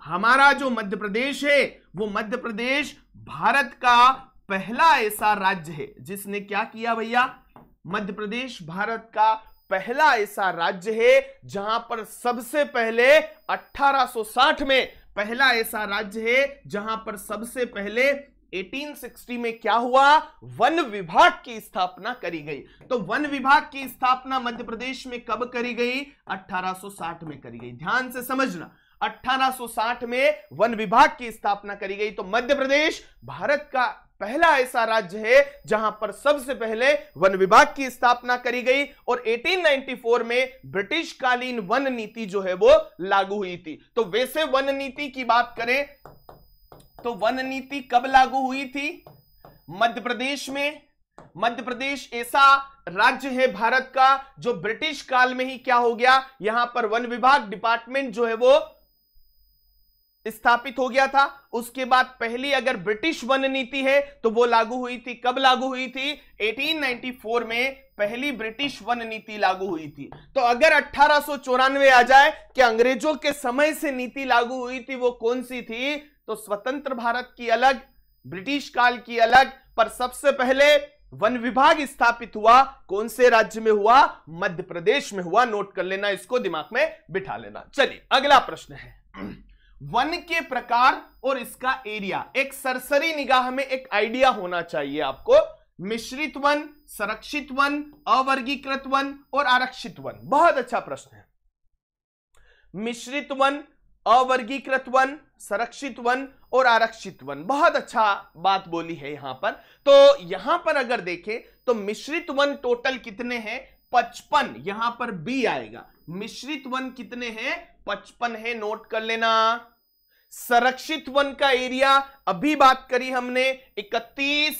[SPEAKER 1] हमारा जो मध्य प्रदेश है वो मध्य प्रदेश भारत का पहला ऐसा राज्य है जिसने क्या किया भैया मध्य प्रदेश भारत का पहला ऐसा राज्य है जहां पर सबसे पहले 1860 में पहला ऐसा राज्य है जहां पर सबसे पहले 1860 में क्या हुआ वन विभाग की स्थापना करी गई तो वन विभाग की स्थापना मध्य प्रदेश में कब करी गई 1860 में करी गई ध्यान से समझना 1860 में वन विभाग की स्थापना करी गई तो मध्य प्रदेश भारत का पहला ऐसा राज्य है जहां पर सबसे पहले वन विभाग की स्थापना करी गई और 1894 में ब्रिटिश कालीन वन नीति जो है वो लागू हुई थी तो वैसे वन नीति की बात करें तो वन नीति कब लागू हुई थी मध्य प्रदेश में मध्य प्रदेश ऐसा राज्य है भारत का जो ब्रिटिश काल में ही क्या हो गया यहां पर वन विभाग डिपार्टमेंट जो है वो स्थापित हो गया था उसके बाद पहली अगर ब्रिटिश वन नीति है तो वो लागू हुई थी कब लागू हुई थी 1894 में पहली ब्रिटिश वन नीति लागू हुई थी तो अगर अठारह आ जाए कि अंग्रेजों के समय से नीति लागू हुई थी वो कौन सी थी तो स्वतंत्र भारत की अलग ब्रिटिश काल की अलग पर सबसे पहले वन विभाग स्थापित हुआ कौन से राज्य में हुआ मध्य प्रदेश में हुआ नोट कर लेना इसको दिमाग में बिठा लेना चलिए अगला प्रश्न है वन के प्रकार और इसका एरिया एक सरसरी निगाह में एक आइडिया होना चाहिए आपको मिश्रित वन संरक्षित वन अवर्गीकृत वन और आरक्षित वन बहुत अच्छा प्रश्न है मिश्रित वन अवर्गीकृत वन संरक्षित वन और आरक्षित वन बहुत अच्छा बात बोली है यहां पर तो यहां पर अगर देखें तो मिश्रित वन टोटल कितने हैं पचपन यहां पर बी आएगा मिश्रित वन कितने हैं पचपन है नोट कर लेना संरक्षित वन का एरिया अभी बात करी हमने 31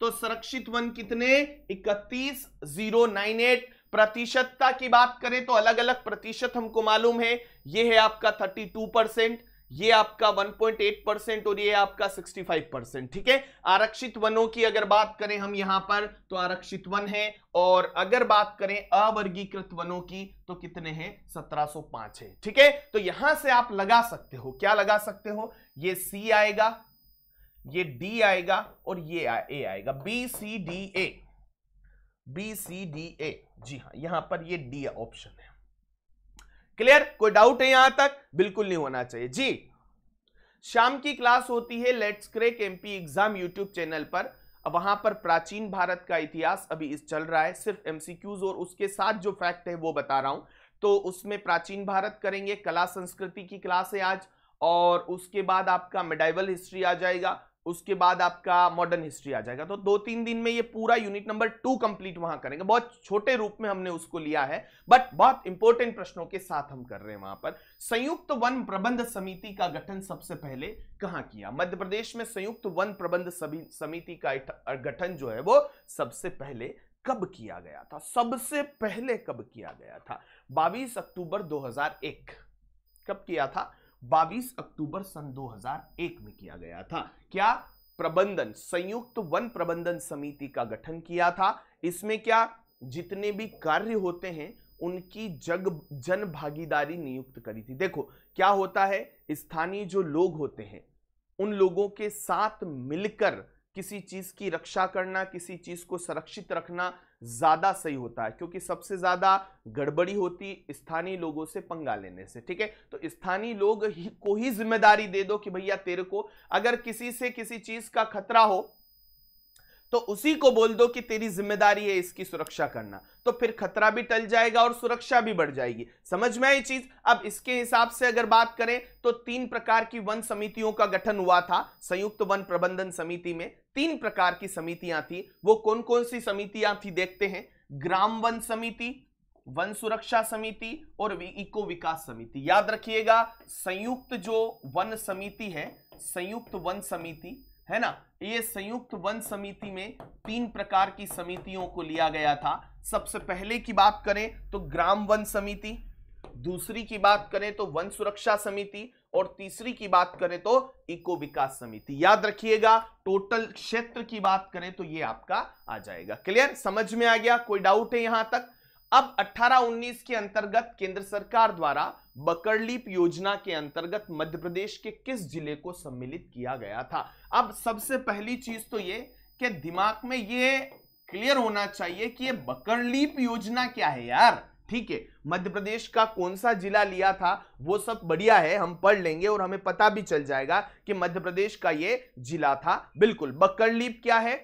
[SPEAKER 1] तो संरक्षित वन कितने 31098 प्रतिशतता की बात करें तो अलग अलग प्रतिशत हमको मालूम है ये है आपका 32 परसेंट ये आपका 1.8 परसेंट और ये आपका 65 परसेंट ठीक है आरक्षित वनों की अगर बात करें हम यहां पर तो आरक्षित वन है और अगर बात करें अवर्गीकृत वनों की तो कितने हैं 1705 है ठीक है तो यहां से आप लगा सकते हो क्या लगा सकते हो ये सी आएगा ये डी आएगा और ये ए आएगा B C D A B C D A जी हाँ यहां पर ये डी ऑप्शन क्लियर कोई डाउट है यहां तक बिल्कुल नहीं होना चाहिए जी शाम की क्लास होती है let's crack MP exam YouTube channel पर वहां पर प्राचीन भारत का इतिहास अभी इस चल रहा है सिर्फ एमसीक्यूज और उसके साथ जो फैक्ट है वो बता रहा हूं तो उसमें प्राचीन भारत करेंगे कला संस्कृति की क्लास है आज और उसके बाद आपका मेडाइवल हिस्ट्री आ जाएगा उसके बाद आपका मॉडर्न हिस्ट्री आ जाएगा तो दो तीन दिन में ये पूरा यूनिट नंबर टू कंप्लीट वहां करेंगे बहुत छोटे रूप में हमने उसको लिया है बट बहुत इंपॉर्टेंट प्रश्नों के साथ हम कर रहे हैं वहां पर संयुक्त वन प्रबंध समिति का गठन सबसे पहले कहां किया मध्य प्रदेश में संयुक्त वन प्रबंध समिति का गठन जो है वो सबसे पहले कब किया गया था सबसे पहले कब किया गया था बाईस अक्टूबर दो कब किया था 22 अक्टूबर सन 2001 में किया गया था क्या प्रबंधन संयुक्त तो वन प्रबंधन समिति का गठन किया था इसमें क्या जितने भी कार्य होते हैं उनकी जग जन भागीदारी नियुक्त करी थी देखो क्या होता है स्थानीय जो लोग होते हैं उन लोगों के साथ मिलकर किसी चीज की रक्षा करना किसी चीज को संरक्षित रखना ज़्यादा सही होता है क्योंकि सबसे ज़्यादा गड़बड़ी होती स्थानीय लोगों से पंगा लेने से ठीक है तो स्थानीय लोग ही को ही जिम्मेदारी दे दो कि भैया तेरे को अगर किसी से किसी चीज़ का खतरा हो तो उसी को बोल दो कि तेरी जिम्मेदारी है इसकी सुरक्षा करना तो फिर खतरा भी टल जाएगा और सुरक्षा भी बढ़ जाएगी समझ में आई चीज अब इसके हिसाब से अगर बात करें तो तीन प्रकार की वन समितियों का गठन हुआ था संयुक्त वन प्रबंधन समिति में तीन प्रकार की समितियां थी वो कौन कौन सी समितियां थी देखते हैं ग्राम वन समिति वन सुरक्षा समिति और इको विकास समिति याद रखिएगा संयुक्त जो वन समिति है संयुक्त वन समिति है ना ये संयुक्त वन समिति में तीन प्रकार की समितियों को लिया गया था सबसे पहले की बात करें तो ग्राम वन समिति दूसरी की बात करें तो वन सुरक्षा समिति और तीसरी की बात करें तो इको विकास समिति याद रखिएगा टोटल क्षेत्र की बात करें तो ये आपका आ जाएगा क्लियर समझ में आ गया कोई डाउट है यहां तक अब 18-19 के अंतर्गत केंद्र सरकार द्वारा बकरलीप योजना के अंतर्गत मध्य प्रदेश के किस जिले को सम्मिलित किया गया था अब सबसे पहली चीज तो ये कि दिमाग में ये क्लियर होना चाहिए कि ये बकरलीप योजना क्या है यार ठीक है मध्य प्रदेश का कौन सा जिला लिया था वो सब बढ़िया है हम पढ़ लेंगे और हमें पता भी चल जाएगा कि मध्य प्रदेश का ये जिला था बिल्कुल बकरलीप क्या है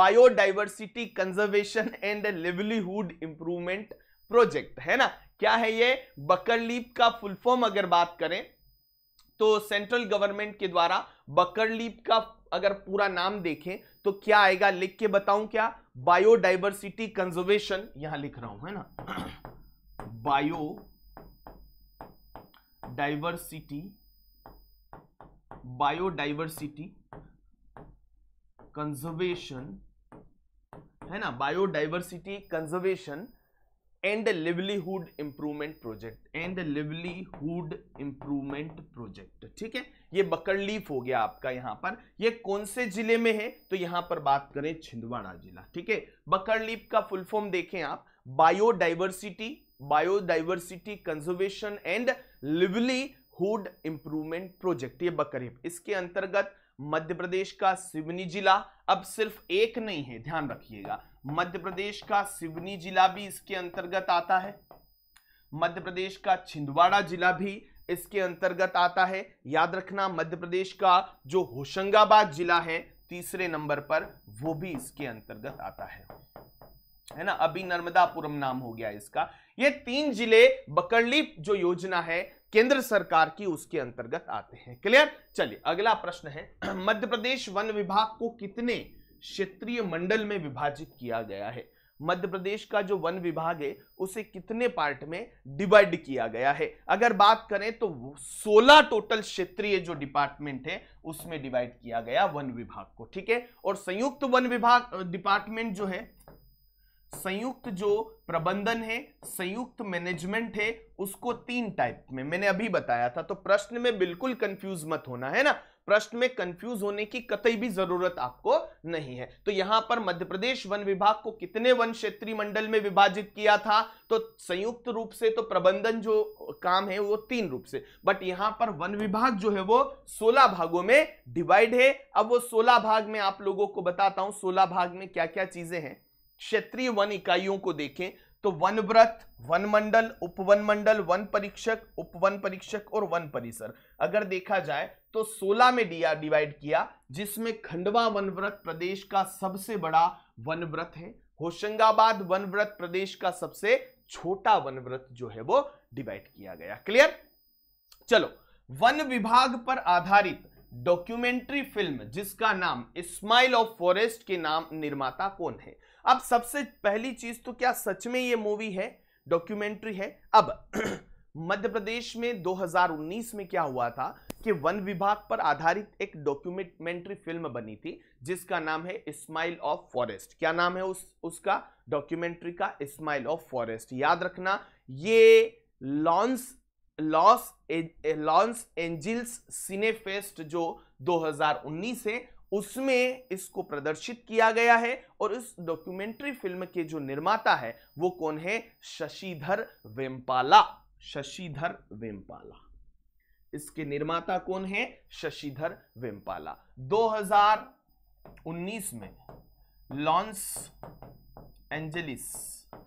[SPEAKER 1] biodiversity conservation and livelihood improvement project है ना क्या है ये बकर लीप का फुल फॉर्म अगर बात करें तो सेंट्रल गवर्नमेंट के द्वारा बकर लीप का अगर पूरा नाम देखें तो क्या आएगा लिख के बताऊं क्या बायोडाइवर्सिटी कंजर्वेशन यहां लिख रहा हूं है ना बायो डाइवर्सिटी बायोडाइवर्सिटी कंजर्वेशन है ना biodiversity conservation and the livelihood improvement project and the livelihood improvement project ठीक है ये बकरलीफ हो गया आपका यहां पर ये कौन से जिले में है तो यहां पर बात करें छिंदवाड़ा जिला ठीक है बकरलीफ का फुल फॉर्म देखें आप biodiversity biodiversity conservation and livelihood improvement project ये बकरलीफ इसके अंतर्गत मध्य प्रदेश का सिवनी जिला अब सिर्फ एक नहीं है ध्यान रखिएगा मध्य प्रदेश का सिवनी जिला भी इसके अंतर्गत आता है मध्य प्रदेश का छिंदवाड़ा जिला भी इसके अंतर्गत आता है याद रखना मध्य प्रदेश का जो होशंगाबाद जिला है तीसरे नंबर पर वो भी इसके अंतर्गत आता है है ना अभी नर्मदापुरम नाम हो गया इसका ये तीन जिले बकरली जो योजना है केंद्र सरकार की उसके अंतर्गत आते हैं क्लियर चलिए अगला प्रश्न है मध्य प्रदेश वन विभाग को कितने क्षेत्रीय मंडल में विभाजित किया गया है मध्य प्रदेश का जो वन विभाग है उसे कितने पार्ट में डिवाइड किया गया है अगर बात करें तो 16 टोटल क्षेत्रीय जो डिपार्टमेंट है उसमें डिवाइड किया गया वन विभाग को ठीक है और संयुक्त वन विभाग डिपार्टमेंट जो है संयुक्त जो प्रबंधन है संयुक्त मैनेजमेंट है उसको तीन टाइप में मैंने अभी बताया था तो प्रश्न में बिल्कुल कंफ्यूज मत होना है ना प्रश्न में कंफ्यूज होने की कतई भी जरूरत आपको नहीं है तो यहां पर मध्य प्रदेश वन विभाग को कितने वन क्षेत्रीय मंडल में विभाजित किया था तो संयुक्त रूप से तो प्रबंधन जो काम है वो तीन रूप से बट यहां पर वन विभाग जो है वो सोलह भागों में डिवाइड है अब वो सोलह भाग में आप लोगों को बताता हूं सोलह भाग में क्या क्या चीजें हैं क्षेत्रीय वन इकाइयों को देखें तो वन व्रत वन मंडल उपवन मंडल वन परीक्षक उपवन परीक्षक और वन परिसर अगर देखा जाए तो 16 में डिवाइड किया जिसमें खंडवा वन व्रत प्रदेश का सबसे बड़ा वन व्रत है होशंगाबाद वन व्रत प्रदेश का सबसे छोटा वन व्रत जो है वो डिवाइड किया गया क्लियर चलो वन विभाग पर आधारित डॉक्यूमेंट्री फिल्म जिसका नाम स्माइल ऑफ फॉरेस्ट के नाम निर्माता कौन है अब सबसे पहली चीज तो क्या सच में ये मूवी है डॉक्यूमेंट्री है अब मध्य प्रदेश में 2019 में क्या हुआ था कि वन विभाग पर आधारित एक डॉक्यूमेंट्री फिल्म बनी थी जिसका नाम है स्माइल ऑफ फॉरेस्ट क्या नाम है उस उसका डॉक्यूमेंट्री का स्माइल ऑफ फॉरेस्ट याद रखना ये Los Los Los Angeles Cinefest जो 2019 है उसमें इसको प्रदर्शित किया गया है और इस डॉक्यूमेंट्री फिल्म के जो निर्माता है वो कौन है शशिधर वेम्पाला शशिधर वेम्पाला इसके निर्माता कौन है शशिधर वेम्पाला 2019 में लॉन्स एंजलिस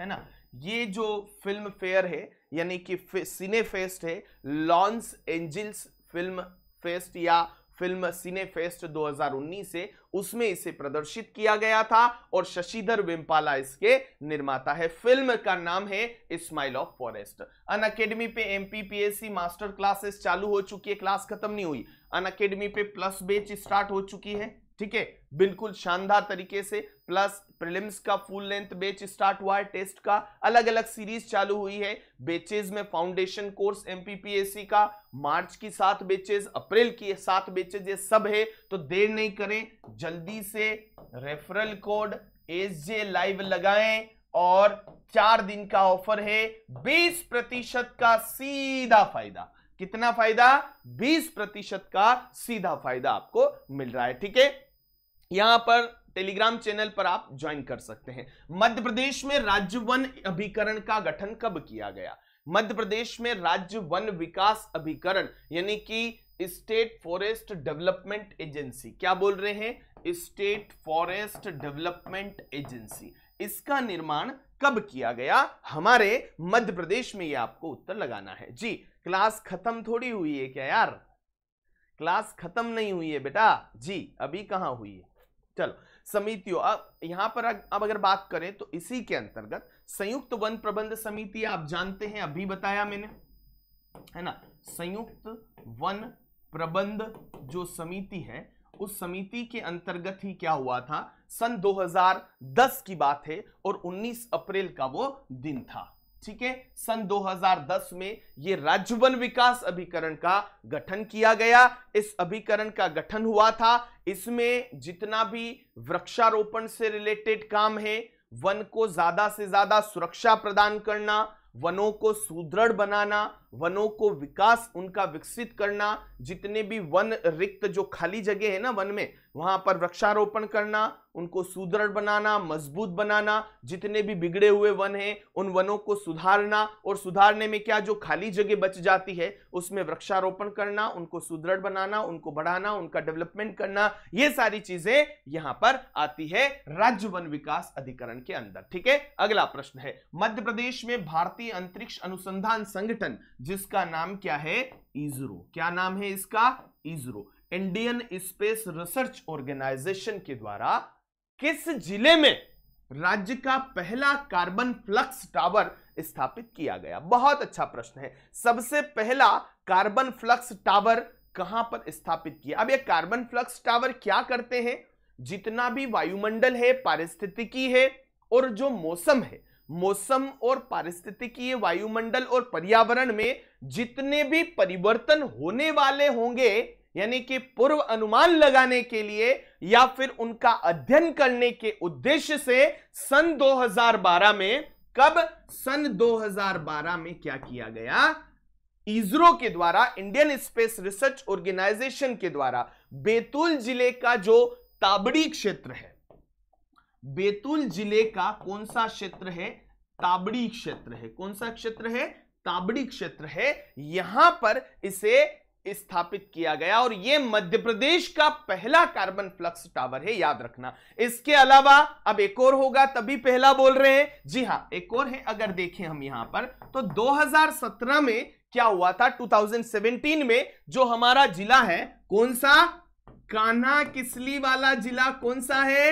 [SPEAKER 1] है ना ये जो फिल्म फेयर है यानी कि सिने फेस्ट है लॉन्स एंजिल्स फिल्म फेस्ट या फिल्म सिने फेस्ट 2019 है उसमें इसे प्रदर्शित किया गया था और शशिधर वेम्पाला इसके निर्माता है फिल्म का नाम है smile of forest on academy पे एमपीपीएससी मास्टर क्लासेस चालू हो चुकी है क्लास खत्म नहीं हुई अन अकेडमी पे प्लस बेच स्टार्ट हो चुकी है ठीक है बिल्कुल शानदार तरीके से प्लस प्रिलिम्स का फुल लेंथ बेच स्टार्ट हुआ है टेस्ट का अलग अलग सीरीज चालू हुई है बेचेज में फाउंडेशन कोर्स एमपीपीएससी का मार्च की सात बेचेज अप्रैल की सात बेचेज ये सब है तो देर नहीं करें जल्दी से referral code S J live लगाएं और चार दिन का ऑफर है बीस प्रतिशत का सीधा फायदा कितना फायदा 20 प्रतिशत का सीधा फायदा आपको मिल रहा है ठीक है यहां पर टेलीग्राम चैनल पर आप ज्वाइन कर सकते हैं मध्य प्रदेश में राज्य वन अभिकरण का गठन कब किया गया मध्य प्रदेश में राज्य वन विकास अभिकरण यानी कि स्टेट फॉरेस्ट डेवलपमेंट एजेंसी क्या बोल रहे हैं स्टेट फॉरेस्ट डेवलपमेंट एजेंसी इसका निर्माण कब किया गया हमारे मध्य प्रदेश में ये आपको उत्तर लगाना है जी क्लास खत्म थोड़ी हुई है क्या यार क्लास खत्म नहीं हुई है बेटा जी अभी कहां हुई है चलो समितियों अब यहां पर अब अगर बात करें तो इसी के अंतर्गत संयुक्त वन प्रबंध समिति आप जानते हैं अभी बताया मैंने है ना संयुक्त वन प्रबंध जो समिति है उस समिति के अंतर्गत ही क्या हुआ था सन 2010 की बात है और 19 अप्रैल का वो दिन था ठीक है सन 2010 में ये राज्य वन विकास अभिकरण का गठन किया गया इस अभिकरण का गठन हुआ था इसमें जितना भी वृक्षारोपण से रिलेटेड काम है वन को ज्यादा से ज्यादा सुरक्षा प्रदान करना वनों को सुदृढ़ बनाना वनों को विकास उनका विकसित करना जितने भी वन रिक्त जो खाली जगह है ना वन में वहां पर वृक्षारोपण करना उनको सुदृढ़ बनाना मजबूत बनाना जितने भी बिगड़े हुए वन हैं उन वनों को सुधारना और सुधारने में क्या जो खाली जगह बच जाती है उसमें वृक्षारोपण करना उनको सुदृढ़ बनाना उनको बढ़ाना उनका डेवलपमेंट करना ये सारी चीजें यहां पर आती है राज्य वन विकास अधिकरण के अंदर ठीक है अगला प्रश्न है मध्य प्रदेश में भारतीय अंतरिक्ष अनुसंधान संगठन जिसका नाम क्या है इजरो क्या नाम है इसका ISRO Indian space research organisation के द्वारा किस जिले में राज्य का पहला कार्बन फ्लक्स टावर स्थापित किया गया बहुत अच्छा प्रश्न है सबसे पहला कार्बन फ्लक्स टावर कहां पर स्थापित किया अब ये कार्बन फ्लक्स टावर क्या करते हैं जितना भी वायुमंडल है पारिस्थितिकी है और जो मौसम है मौसम और पारिस्थितिकीय वायुमंडल और पर्यावरण में जितने भी परिवर्तन होने वाले होंगे यानी कि पूर्व अनुमान लगाने के लिए या फिर उनका अध्ययन करने के उद्देश्य से सन 2012 में कब सन 2012 में क्या किया गया इसरो के द्वारा इंडियन स्पेस रिसर्च ऑर्गेनाइजेशन के द्वारा बेतुल जिले का जो ताबड़ी क्षेत्र है बेतुल जिले का कौन सा क्षेत्र है ताबड़ी क्षेत्र है कौन सा क्षेत्र है ताबड़ी क्षेत्र है यहां पर इसे स्थापित किया गया और यह मध्य प्रदेश का पहला कार्बन फ्लक्स टावर है याद रखना इसके अलावा अब एक और होगा तभी पहला बोल रहे हैं जी हां एक और है अगर देखें हम यहां पर तो 2017 में क्या हुआ था 2017 में जो हमारा जिला है कौन सा कान्हा किसली वाला जिला कौन सा है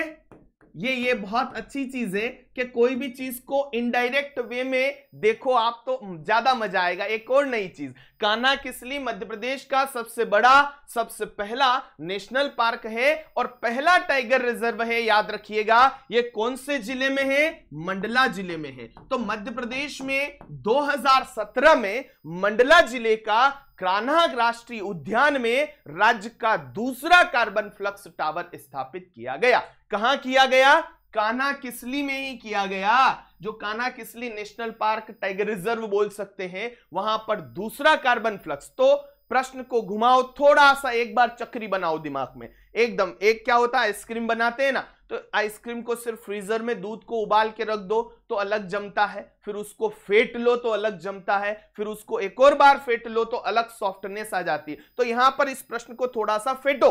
[SPEAKER 1] ये ये बहुत अच्छी चीज है कि कोई भी चीज को इनडायरेक्ट वे में देखो आप तो ज्यादा मजा आएगा एक और नई चीज कान्हा किसली मध्य प्रदेश का सबसे बड़ा सबसे पहला नेशनल पार्क है और पहला टाइगर रिजर्व है याद रखिएगा ये कौन से जिले में है मंडला जिले में है तो मध्य प्रदेश में 2017 में मंडला जिले का कान्हा राष्ट्रीय उद्यान में राज्य का दूसरा कार्बन फ्लक्स टावर स्थापित किया गया कहा किया गया काना किसली में ही किया गया जो Kanha Kisli national park tiger reserve बोल सकते हैं वहां पर दूसरा कार्बन फ्लक्स तो प्रश्न को घुमाओ थोड़ा सा एक बार चक्री बनाओ दिमाग में एकदम एक क्या होता है आइसक्रीम बनाते हैं ना तो आइसक्रीम को सिर्फ फ्रीजर में दूध को उबाल के रख दो तो अलग जमता है फिर उसको फेंट लो तो अलग जमता है फिर उसको एक और बार फेंट लो तो अलग सॉफ्टनेस आ जाती है तो यहां पर इस प्रश्न को थोड़ा सा फेंटो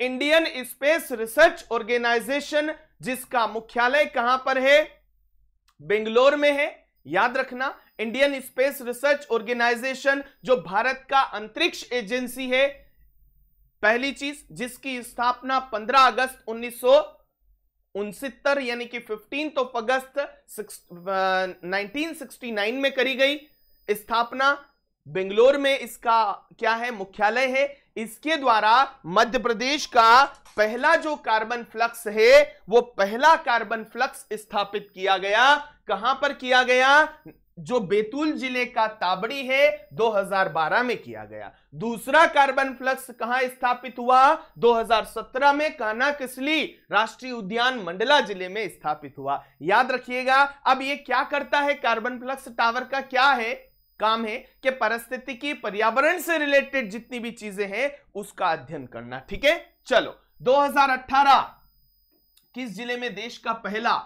[SPEAKER 1] इंडियन स्पेस रिसर्च ऑर्गेनाइजेशन जिसका मुख्यालय कहां पर है बेंगलोर में है याद रखना इंडियन स्पेस रिसर्च ऑर्गेनाइजेशन जो भारत का अंतरिक्ष एजेंसी है पहली चीज जिसकी स्थापना 15 अगस्त उन्नीस यानी कि फिफ्टीन ऑफ तो अगस्त नाइनटीन सिक्सटी नाइन में करी गई स्थापना बेंगलोर में इसका क्या है मुख्यालय है इसके द्वारा मध्य प्रदेश का पहला जो कार्बन फ्लक्स है वो पहला कार्बन फ्लक्स स्थापित किया गया कहां पर किया गया जो बैतूल जिले का ताबड़ी है 2012 में किया गया दूसरा कार्बन फ्लक्स कहां स्थापित हुआ 2017 में काना किसली राष्ट्रीय उद्यान मंडला जिले में स्थापित हुआ याद रखिएगा अब ये क्या करता है कार्बन फ्लक्स टावर का क्या है काम है कि परिस्थितिकी पर्यावरण से रिलेटेड जितनी भी चीजें हैं उसका अध्ययन करना ठीक है चलो 2018 किस जिले में देश का पहला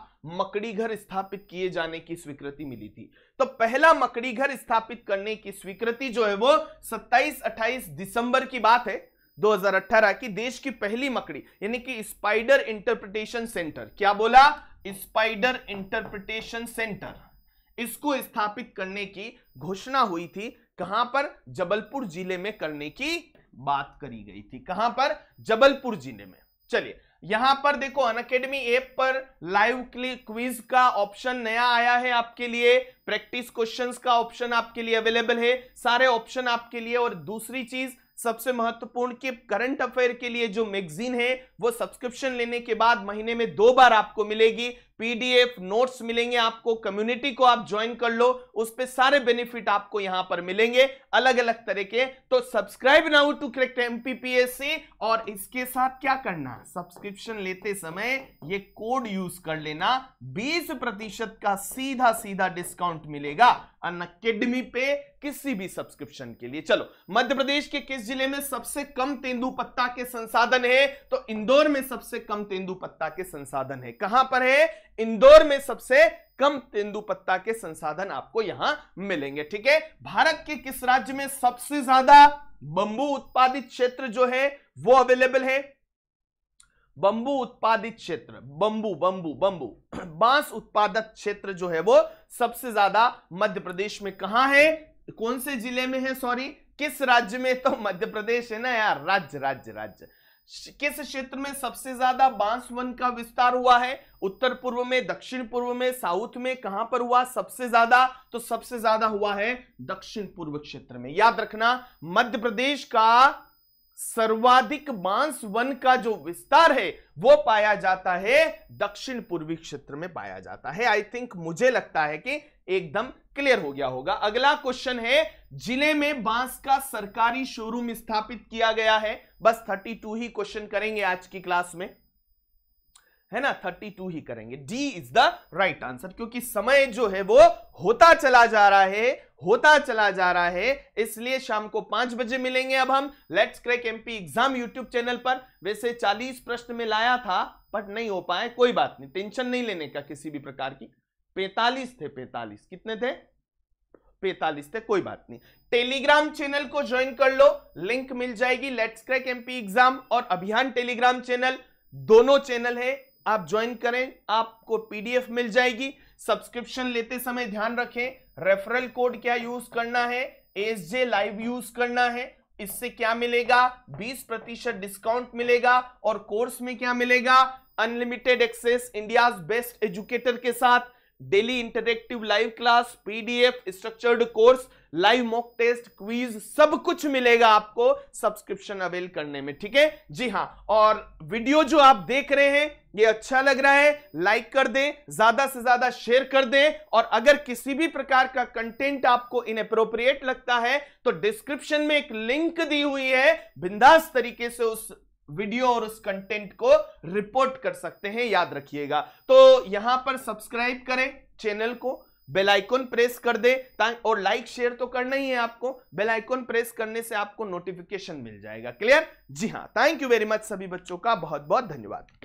[SPEAKER 1] मकड़ी घर स्थापित किए जाने की स्वीकृति मिली थी तो पहला मकड़ी घर स्थापित करने की स्वीकृति जो है वो 27-28 दिसंबर की बात है 2018 की देश की पहली मकड़ी यानी कि स्पाइडर इंटरप्रिटेशन सेंटर क्या बोला स्पाइडर इंटरप्रिटेशन सेंटर इसको स्थापित करने की घोषणा हुई थी कहां पर जबलपुर जिले में करने की बात करी गई थी कहां पर जबलपुर जिले में चलिए यहां पर देखो अनकेडमी ऐप पर लाइव क्विज का ऑप्शन नया आया है आपके लिए प्रैक्टिस क्वेश्चंस का ऑप्शन आपके लिए अवेलेबल है सारे ऑप्शन आपके लिए और दूसरी चीज सबसे महत्वपूर्ण कि करंट अफेयर के लिए जो मैगजीन है वो सब्सक्रिप्शन लेने के बाद महीने में दो बार आपको मिलेगी पीडीएफ नोट्स मिलेंगे आपको कम्युनिटी को आप ज्वाइन कर लो उस पर सारे बेनिफिट आपको यहां पर मिलेंगे अलग अलग तरह के तो subscribe now to crack it MPPSC और इसके साथ क्या करना सब्सक्रिप्शन लेते समय ये कोड यूज कर लेना 20 प्रतिशत का सीधा सीधा डिस्काउंट मिलेगा अन अकेडमी पे किसी भी सब्सक्रिप्शन के लिए चलो मध्य प्रदेश के किस जिले में सबसे कम तेंदुपत्ता पत्ता के संसाधन है तो इंदौर में सबसे कम तेंदुपत्ता पत्ता के संसाधन है कहां पर है इंदौर में सबसे कम तेंदुपत्ता के संसाधन आपको यहां मिलेंगे ठीक है भारत के किस राज्य में सबसे ज्यादा बंबू उत्पादित क्षेत्र जो है वो अवेलेबल है बंबू उत्पादित क्षेत्र बंबू बंबू बंबू बांस उत्पादक क्षेत्र जो है वो सबसे ज्यादा मध्य प्रदेश में कहा है कौन से जिले में है सॉरी किस राज्य में तो मध्य प्रदेश है ना यार राज्य राज्य राज्य किस क्षेत्र में सबसे ज्यादा बांस वन का विस्तार हुआ है उत्तर पूर्व में दक्षिण पूर्व में साउथ में कहां पर हुआ सबसे ज्यादा तो सबसे ज्यादा हुआ है दक्षिण पूर्व क्षेत्र में याद रखना मध्य प्रदेश का सर्वाधिक मांस वन का जो विस्तार है वो पाया जाता है दक्षिण पूर्वी क्षेत्र में पाया जाता है आई थिंक मुझे लगता है कि एकदम क्लियर हो गया होगा अगला क्वेश्चन है जिले में बांस का सरकारी शोरूम स्थापित किया गया है बस 32 ही क्वेश्चन करेंगे आज की क्लास में है ना 32 ही करेंगे D is the right answer क्योंकि समय जो है वो होता चला जा रहा है होता चला जा रहा है इसलिए शाम को पांच बजे मिलेंगे अब हम let's crack MP exam YouTube channel पर वैसे 40 प्रश्न में लाया था बट नहीं हो पाए कोई बात नहीं टेंशन नहीं लेने का किसी भी प्रकार की 45 थे 45 कितने थे 45 थे कोई बात नहीं टेलीग्राम चैनल को ज्वाइन कर लो लिंक मिल जाएगी लेट्स क्रैक एमपी एग्जाम और अभियान टेलीग्राम चैनल दोनों चैनल है आप ज्वाइन करें आपको पीडीएफ मिल जाएगी सब्सक्रिप्शन लेते समय ध्यान रखें रेफरल कोड क्या यूज करना है एस जे लाइव यूज करना है इससे क्या मिलेगा 20 प्रतिशत डिस्काउंट मिलेगा और कोर्स में क्या मिलेगा unlimited access India best educator के साथ daily interactive live class PDF structured course live mock test quiz सब कुछ मिलेगा आपको सब्सक्रिप्शन अवेल करने में ठीक है जी हाँ और वीडियो जो आप देख रहे हैं ये अच्छा लग रहा है लाइक कर दें ज्यादा से ज्यादा शेयर कर दें और अगर किसी भी प्रकार का कंटेंट आपको इनअप्रोप्रिएट लगता है तो डिस्क्रिप्शन में एक लिंक दी हुई है बिंदास तरीके से उस वीडियो और उस कंटेंट को रिपोर्ट कर सकते हैं याद रखिएगा तो यहां पर सब्सक्राइब करें चैनल को बेल आइकन प्रेस कर दे और लाइक शेयर तो करना ही है आपको बेल आइकन प्रेस करने से आपको नोटिफिकेशन मिल जाएगा क्लियर जी हाँ थैंक यू वेरी मच सभी बच्चों का बहुत बहुत धन्यवाद